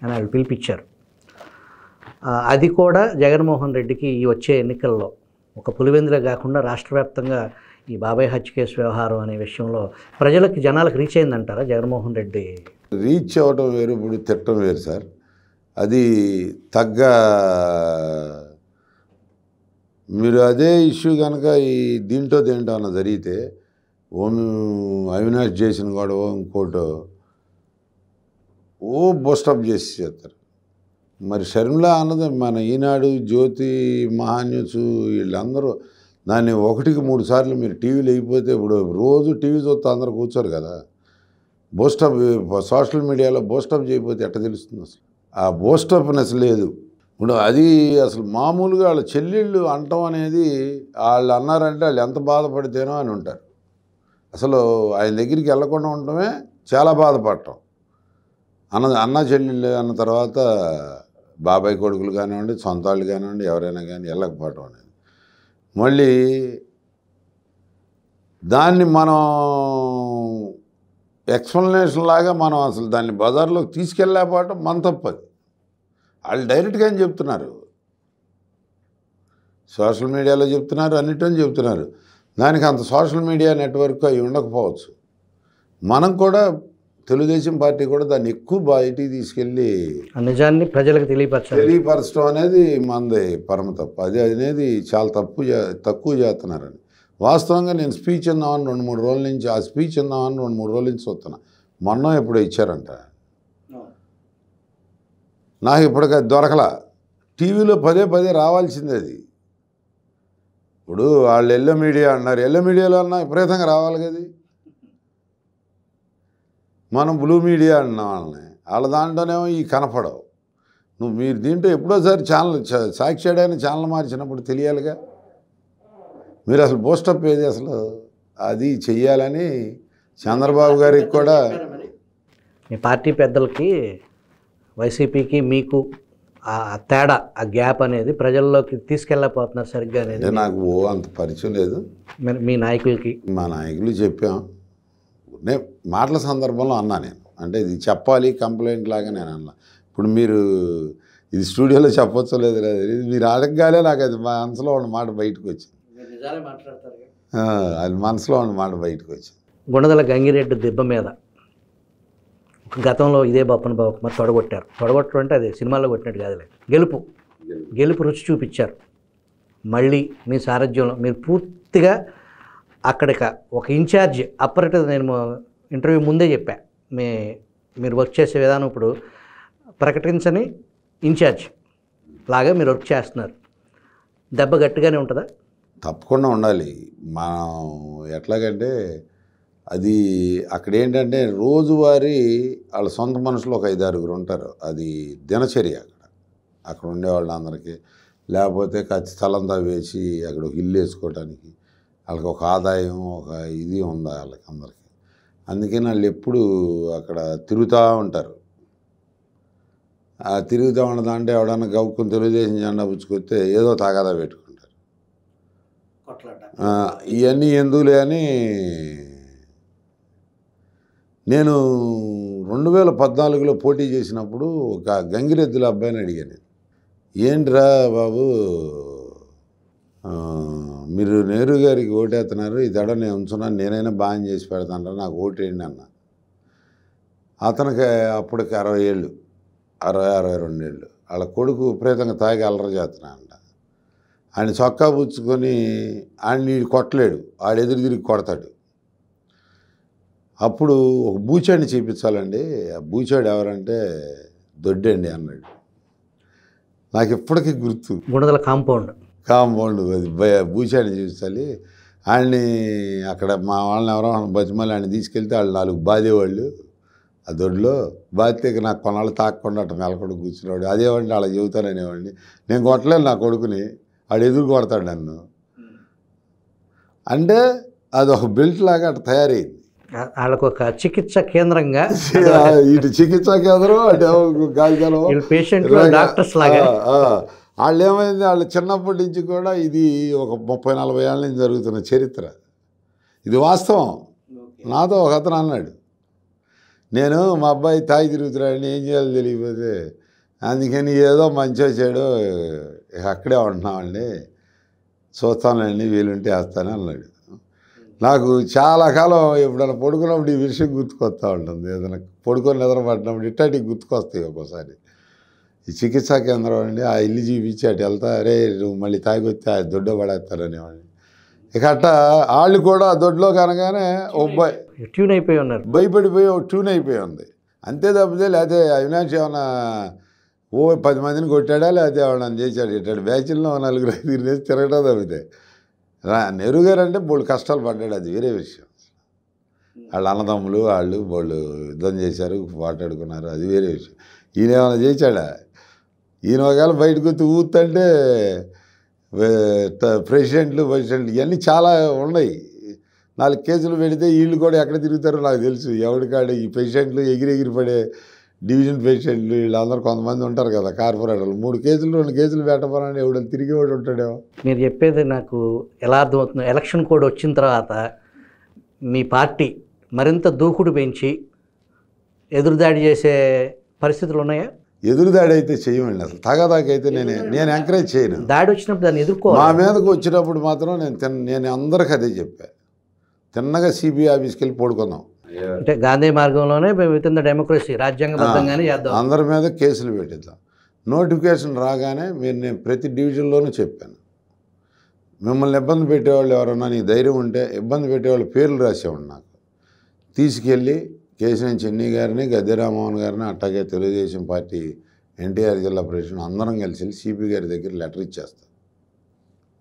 అని వాళ్ళు పిలిపించారు అది కూడా జగన్మోహన్ రెడ్డికి ఈ వచ్చే ఎన్నికల్లో ఒక పులివెందులే కాకుండా రాష్ట్ర వ్యాప్తంగా ఈ బాబాయ్ హత్య కేసు వ్యవహారం అనే విషయంలో ప్రజలకు జనాలకు రీచ్ అయిందంటారా జగన్మోహన్ రెడ్డి రీచ్ అవ్వటం వేరు ఇప్పుడు తిట్టడం వేరు సార్ అది తగ్గ మీరు అదే ఇష్యూ కనుక ఈ దీంట్లో దేంటో అన్న జరిగితే ఓం అవినాష్ చేసిన గొడవ ఇంకోటో ఓ బోస్టప్ చేసి చేస్తారు మరి షర్మిల అన్నది మన ఈనాడు జ్యోతి మహాన్యూస్ వీళ్ళందరూ దాన్ని ఒకటికి మూడు సార్లు మీరు టీవీలు అయిపోతే ఇప్పుడు రోజు టీవీ చూస్తే అందరు కూర్చోరు కదా బోస్టప్ సోషల్ మీడియాలో బోస్టప్ చేయకపోతే ఎట్ట తెలుస్తుంది అసలు ఆ బోస్టప్నెస్ లేదు ఇప్పుడు అది అసలు మామూలుగా వాళ్ళ చెల్లెళ్ళు అంటం అనేది వాళ్ళు అన్నారంటే వాళ్ళు ఎంత బాధపడితేనో అని ఉంటారు అసలు ఆయన దగ్గరికి వెళ్ళకుండా ఉండటమే చాలా బాధపడటం అన్న అన్న చెల్లెళ్ళు అన్న తర్వాత బాబాయ్ కొడుకులు కానివ్వండి సొంతాళ్ళు కానివ్వండి ఎవరైనా కానీ వెళ్ళకపోవటం అనేది మళ్ళీ దాన్ని మనం ఎక్స్ప్లెనేషన్ లాగా మనం అసలు దాన్ని బజార్లోకి తీసుకెళ్ళకపోవటం మన తప్పది వాళ్ళు డైరెక్ట్గా అని చెప్తున్నారు సోషల్ మీడియాలో చెప్తున్నారు అన్నిటిని చెప్తున్నారు దానికి అంత సోషల్ మీడియా నెట్వర్క్ అవి ఉండకపోవచ్చు మనం కూడా తెలుగుదేశం పార్టీ కూడా దాన్ని ఎక్కువ బయటికి తీసుకెళ్ళి నిజాన్ని ప్రజలకు తెలియపరచ తెలియపరచడం అనేది మనది పరమ తప్పు అది అనేది చాలా తప్పు తక్కువ చేస్తున్నారని వాస్తవంగా నేను స్పీచ్ ఇందామని రెండు మూడు రోజుల నుంచి ఆ స్పీచ్ ఇందామని రెండు మూడు రోజుల నుంచి చూస్తున్నా మొన్న ఎప్పుడు ఇచ్చారంట నాకు ఇప్పటికే దొరకలా టీవీలో పదే పదే రావాల్సిందే అది ఇప్పుడు వాళ్ళు ఎల్లో మీడియా అన్నారు ఎల్లో మీడియాలో అన్నా విపరీతంగా రావాలి కదా మనం బ్లూ మీడియా అన్నా వాళ్ళని వాళ్ళ దాంట్లోనేమో ఈ కనపడవు నువ్వు మీరు దీంట్లో ఎప్పుడోసారి ఛానల్ సాక్షి అనే ఛానల్ మార్చినప్పుడు తెలియాలిగా మీరు అసలు పోస్టప్ ఏది అసలు అది చెయ్యాలని చంద్రబాబు గారికి కూడా మీ పార్టీ పెద్దలకి వైసీపీకి మీకు ఆ తేడా ఆ గ్యాప్ అనేది ప్రజల్లోకి తీసుకెళ్ళకపోతున్నారు సరిగ్గా అనేది నాకు అంత పరిచయం లేదు మీ నాయకులకి మా నాయకులు చెప్పాం నేను మాటల సందర్భంలో అన్నా నేను అంటే ఇది చెప్పాలి కంప్లైంట్ లాగా నేను అన్నా ఇప్పుడు మీరు ఇది స్టూడియోలో చెప్పచ్చు లేదు లేదు మీరు అడగాలే నాకు అది మనసులో ఉన్న మాట బయటకు వచ్చింది అది మనసులో ఉన్న మాట బయటకు వచ్చింది గుణదల గంగిరెడ్డి దిబ్బ మీద గతంలో ఇదే బొప్పన బాబు కుమార్ తొడగొట్టారు తొడగొట్టడం అంటే అది సినిమాలో కొట్టినట్టు కాదులే గెలుపు గెలుపు రుచి చూపించారు మళ్ళీ మీ సారథ్యంలో మీరు పూర్తిగా అక్కడికి ఒక ఇన్ఛార్జ్ అప్పరట నేను ఇంటర్వ్యూ ముందే చెప్పా మీ మీరు వర్క్ చేసే విధానం ఇప్పుడు ప్రకటించని ఇన్ఛార్జ్ లాగా మీరు వర్క్ చేస్తున్నారు దెబ్బ గట్టిగానే ఉంటుందా తప్పకుండా ఉండాలి మనం ఎట్లాగంటే అది అక్కడ ఏంటంటే రోజువారీ వాళ్ళ సొంత మనుషులు ఒక ఐదారుగురు ఉంటారు అది దినచర్య అక్కడ అక్కడ ఉండేవాళ్ళందరికీ లేకపోతే ఖచ్చితంగా వేసి అక్కడ ఒక ఇల్లు వేసుకోవడానికి వాళ్ళకి ఒక ఆదాయం ఒక ఇది ఉంది వాళ్ళకి అందరికీ అందుకని వాళ్ళు ఎప్పుడు అక్కడ తిరుగుతూ ఉంటారు ఆ తిరుగుతూ ఉన్న అంటే ఎవడన్నా గవ్వుకుని తెలుగుదేశం జెండా పుచ్చుకొస్తే ఏదో తాగాదా పెట్టుకుంటారు ఇవన్నీ ఎందుకులే అని నేను రెండు వేల పద్నాలుగులో పోటీ చేసినప్పుడు ఒక గంగిరెద్దుల అబ్బాయిని అడిగాను ఏంట్రా బాబు మీరు నెహ్రూ గారికి ఓటేస్తున్నారు ఈ దడ నేను ఉంచున్నాను నేనైనా బాగా చేసి పెడతాను నాకు ఓటేయండి అన్న అతనికి అప్పటికి అరవై ఏళ్ళు అరవై అరవై రెండేళ్ళు వాళ్ళ కొడుకు విపరీతంగా తాగి అల్లరి చేస్తున్నానంట ఆయన చొక్కా పుచ్చుకొని ఆయన కొట్టలేడు ఆడు ఎదురు తిరిగి కొడతాడు అప్పుడు ఒక బూచాడిని చూపించాలండి ఆ బూచాడు ఎవరంటే దొడ్డండి అన్నాడు నాకు ఇప్పటికీ గుర్తు గుణదల కాంపౌండ్ కాంపౌండ్ అది భూషాన్ని చూసాలి ఆయన్ని అక్కడ మా వాళ్ళని ఎవరో బతిమాలి ఆయన తీసుకెళ్తే వాళ్ళు నాలుగు బాధేవాళ్ళు ఆ దొడ్లో బాధ్యతకి నాకు కొన్నాళ్ళు తాకుండా అట్ట నెలకొడుకు కూర్చున్నాడు అదేవాడిని అలా చెబుతాననేవాడిని నేను కొట్టలేను నా కొడుకుని వాడు ఎదురు కొడతాడు నన్ను అంటే అది ఒక బెల్ట్ లాగా అట్ట తయారైంది వాళ్ళకు ఒక చికిత్స కేంద్రంగా ఇటు చికిత్స కేంద్రం అంటే గాలి పేషెంట్ డాక్టర్స్ లాగా వాళ్ళు ఏమైంది వాళ్ళు చిన్నప్పటి నుంచి కూడా ఇది ఒక ముప్పై నలభై ఏళ్ళ నుంచి జరుగుతున్న చరిత్ర ఇది వాస్తవం నాతో ఒక అతను అన్నాడు నేను మా అబ్బాయి తాగి తిరుగుతున్నాడని ఏం చేయాలో తెలియకపోతే అందుకని ఏదో మంచిగా చేయడు అక్కడే ఉంటున్నామండి చూస్తానండి వీలుంటే వేస్తాను అన్నాడు నాకు చాలా కాలం ఎప్పుడైనా పడుకున్నప్పుడు ఈ విషయం గుర్తుకొస్తూ ఉంటుంది ఏదైనా పడుకొని నిద్రపడినప్పుడు ఇట్టాటికి గుర్తుకొస్తాయి ఒక్కోసారి ఈ చికిత్సా కేంద్రం అండి ఆ ఇల్లు చూపించి అటు వెళ్తా అరే నువ్వు మళ్ళీ తాగొత్తే ఆ దొడ్డ పడేస్తారనేవాడిని ఇక అట్ట వాళ్ళు కూడా ఆ దొడ్లో కనగానే అబ్బాయి ట్యూన్ అయిపోయి ఉన్నారు భయపడిపోయి ట్యూన్ అయిపోయి ఉంది అంతే తప్పితే లేకపోతే అవినాష్ ఏమన్నా ఓ పది మందిని కొట్టాడా లేకపోతే ఏమన్నా చేశాడు ఇట్టాడు బ్యాచిల్లో నలుగురు ఐదు వేసి తిరగడం తప్పితే రా నెహ్రూ గారు అంటే బోళ్ళు కష్టాలు పడ్డాడు అది వేరే విషయం వాళ్ళ అన్నదమ్ములు వాళ్ళు వాళ్ళు యుద్ధం చేశారు పాటాడుకున్నారు అది వేరే విషయం ఈయన ఏమైనా చేశాడా ఈయన ఒకవేళ బయటకు వచ్చి ఊతంటే ప్రెసిడెంట్లు ప్రెసిడెంట్లు ఇవన్నీ చాలా ఉన్నాయి నాలుగు కేసులు పెడితే వీళ్ళు కూడా ఎక్కడ తిరుగుతారో నాకు తెలుసు కాడ ఈ పేషెంట్లు ఎగిరెగిరి పడే డివిజన్ పేషెంట్లు వీళ్ళందరూ కొంతమంది ఉంటారు కదా కార్పొరేటర్లు మూడు కేసులు రెండు కేసులు పెట్టబోనని ఎవడో తిరిగేవాడు ఉంటాడేమో మీరు చెప్పేది నాకు ఎలా అర్థమవుతుందో ఎలక్షన్ కోడ్ వచ్చిన తర్వాత మీ పార్టీ మరింత దూకుడు పెంచి ఎదురుదాడి చేసే పరిస్థితులు ఉన్నాయా ఎదురుదాడి అయితే చేయమండి అసలు అయితే నేను నేను ఎంకరేజ్ చేయను దాడి వచ్చినప్పుడు దాన్ని ఎదుర్కో మా మీదకు వచ్చినప్పుడు మాత్రం నేను తిన్న నేను అందరికీ అదే చెప్పా తిన్నగా సిబిఐ ఆఫీస్కి వెళ్ళి పడుకున్నాం అంటే గాంధీ మార్గంలోనే విత్ డెమోక్రసీ రాజ్యాంగబద్ధంగానే చేద్దాం అందరి మీద కేసులు పెట్టిద్దాం నోటిఫికేషన్ రాగానే మీరు నేను ప్రతి డివిజన్లోనూ చెప్పాను మిమ్మల్ని ఇబ్బంది పెట్టేవాళ్ళు ఎవరన్నా నీకు ధైర్యం ఉంటే ఇబ్బంది పెట్టేవాళ్ళు పేర్లు రాసేవాడు నాకు తీసుకెళ్ళి కేసిన చిన్ని గారిని గద్దె రామ్మోహన్ గారిని అట్టాగే తెలుగుదేశం పార్టీ ఎన్టీఆర్ జిల్లా ప్రెసిడెంట్ అందరం కలిసి సిపి గారి దగ్గర లెటర్ ఇచ్చేస్తారు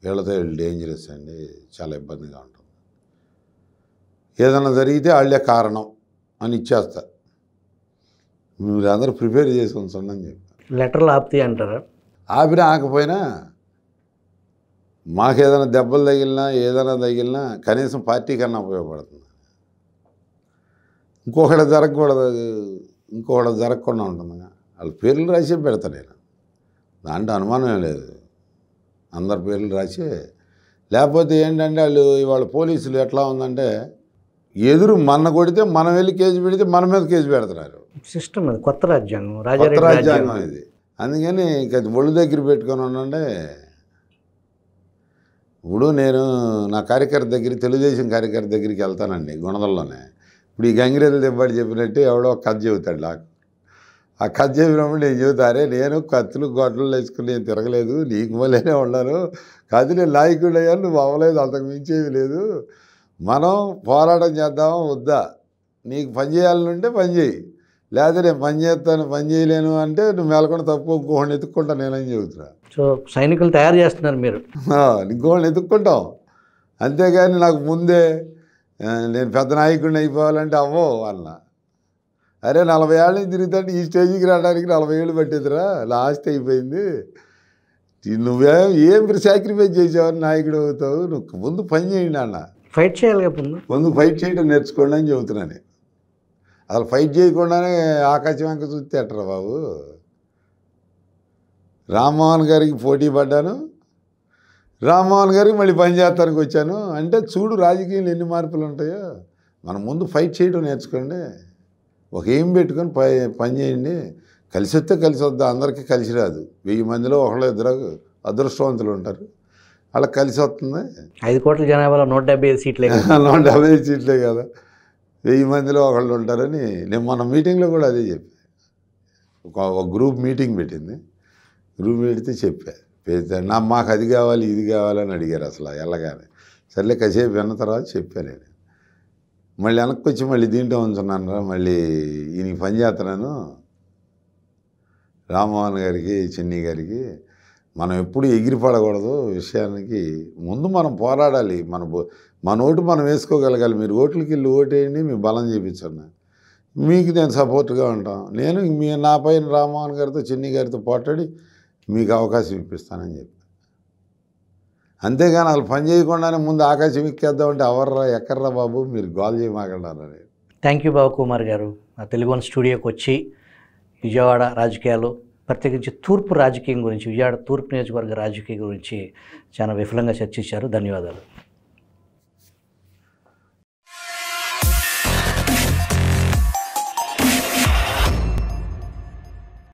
వీళ్ళతో వీళ్ళు డేంజరస్ అండి చాలా ఇబ్బందిగా ఉంటుంది ఏదైనా జరిగితే వాళ్ళే కారణం అని ఇచ్చేస్తారు మీరు అందరూ ప్రిపేర్ చేసి ఉంచండి అని చెప్పి లెటర్లు ఆపి అంటారా ఆపినా ఆకపోయినా మాకేదైనా దెబ్బలు తగిలినా ఏదైనా తగిలినా కనీసం పార్టీ కన్నా ఉపయోగపడుతుంది ఇంకొకటి జరగకూడదు ఇంకొకటి జరగకుండా ఉంటుంది వాళ్ళ పేర్లు రాసే పెడతా నేను దాంట్లో అనుమానం లేదు అందరి పేర్లు రాసి లేకపోతే ఏంటంటే వాళ్ళు ఇవాళ పోలీసులు ఎట్లా ఉందంటే ఎదురు మన కొడితే మనం వెళ్ళి కేసు పెడితే మన మీద కేసు పెడతారు సిస్టమ్ అది కొత్త రాజ్యాంగం కొత్త రాజ్యాంగం ఇది అందుకని ఇంక ఒళ్ళు దగ్గర పెట్టుకొని ఉండండి ఇప్పుడు నేను నా కార్యకర్త దగ్గర తెలుగుదేశం కార్యకర్త దగ్గరికి వెళ్తానండి గుణదల్లోనే ఇప్పుడు ఈ గంగిరెద్దు దెబ్బలు చెప్పినట్టు ఎవడో కథ చెబుతాడు నాకు ఆ కథ చెప్పినప్పుడు నేను చెబుతారే నేను కత్తులు గొడ్లు వేసుకుని నేను తిరగలేదు నీకు వల్లనే ఉండను కథ నేను నాయకుడు అయ్యాను నువ్వు అవ్వలేదు అంతకు మించేది లేదు మనం పోరాటం చేద్దామా వద్దా నీకు పని చేయాలనుంటే పని చేయి లేదా నేను పని చేస్తాను పని చేయలేను అంటే నువ్వు మేలకుండా తప్పు ఇంకోళ్ళని ఎత్తుక్కుంటా నేనని చెబుతున్నా సో సైనికులు తయారు చేస్తున్నారు మీరు ఇంకోళ్ళని ఎత్తుక్కుంటాం అంతేగాని నాకు ముందే నేను పెద్ద నాయకుడిని అయిపోవాలంటే అవ్వో వాళ్ళ అరే నలభై ఏళ్ళ నుంచి తిరుగుతుంటే ఈ స్టేజ్కి రావడానికి నలభై ఏళ్ళు పట్టేదిరా లాస్ట్ అయిపోయింది నువ్వే ఏం సాక్రిఫైస్ చేసావని నాయకుడు అవుతావు నువ్వు ముందు పని చేయండి అన్న ఫైట్ చేయాలి ముందు ఫైట్ చేయడం నేర్చుకోండి అని చెబుతున్నాను అసలు ఫైట్ చేయకుండానే ఆకాశం వెంక చూస్తే బాబు రామ్మోహన్ గారికి పోటీ పడ్డాను రామ్మోహన్ గారికి మళ్ళీ పనిచేస్తానికి వచ్చాను అంటే చూడు రాజకీయాలు ఎన్ని మార్పులు ఉంటాయో మనం ముందు ఫైట్ చేయడం నేర్చుకోండి ఒక ఏం పెట్టుకొని పని చేయండి కలిసి వస్తే కలిసి వద్దా అందరికీ కలిసి రాదు వెయ్యి మందిలో ఒకళ్ళు ఇద్దరు అదృష్టవంతులు ఉంటారు అలా కలిసి వస్తుంది ఐదు కోట్ల జనాభాలో నూట డెబ్బై ఐదు సీట్లే నూట డెబ్బై ఐదు సీట్లే కదా వెయ్యి మందిలో ఒకళ్ళు ఉంటారని నేను మన మీటింగ్లో కూడా అదే చెప్పాను ఒక గ్రూప్ మీటింగ్ పెట్టింది గ్రూప్ పెడితే చెప్పాను పెద్ద మాకు అది కావాలి ఇది కావాలని అడిగారు అసలు వెళ్ళగానే సర్లే కాసేపు విన్న తర్వాత చెప్పాను నేను మళ్ళీ వెనక్కి వచ్చి మళ్ళీ దీంట్లో ఉంచున్నాను మళ్ళీ ఈయనకి పని చేస్తున్నాను రామ్మోహన్ గారికి చిన్ని గారికి మనం ఎప్పుడు ఎగిరిపడకూడదు విషయానికి ముందు మనం పోరాడాలి మన మన ఓటు మనం వేసుకోగలగాలి మీరు ఓట్లకి వెళ్ళి ఓటేయండి మీ బలం చేయించండి మీకు నేను సపోర్ట్గా ఉంటాం నేను మీ నా పైన రామ్మోహన్ గారితో చిన్ని గారితో పోటాడి మీకు అవకాశం ఇప్పిస్తానని చెప్పి అంతేగాని వాళ్ళు పని చేయకుండానే ముందు ఆకాశం ఎక్కేద్దామంటే ఎవర్రా ఎక్కర్రా బాబు మీరు గోల్ చేయమాకండారని థ్యాంక్ యూ బాబు కుమార్ గారు ఆ తెలుగు స్టూడియోకి వచ్చి విజయవాడ రాజకీయాలు ప్రత్యేకించి తూర్పు రాజకీయం గురించి విజయవాడ తూర్పు నియోజకవర్గ రాజకీయం గురించి చాలా విఫలంగా చర్చించారు ధన్యవాదాలు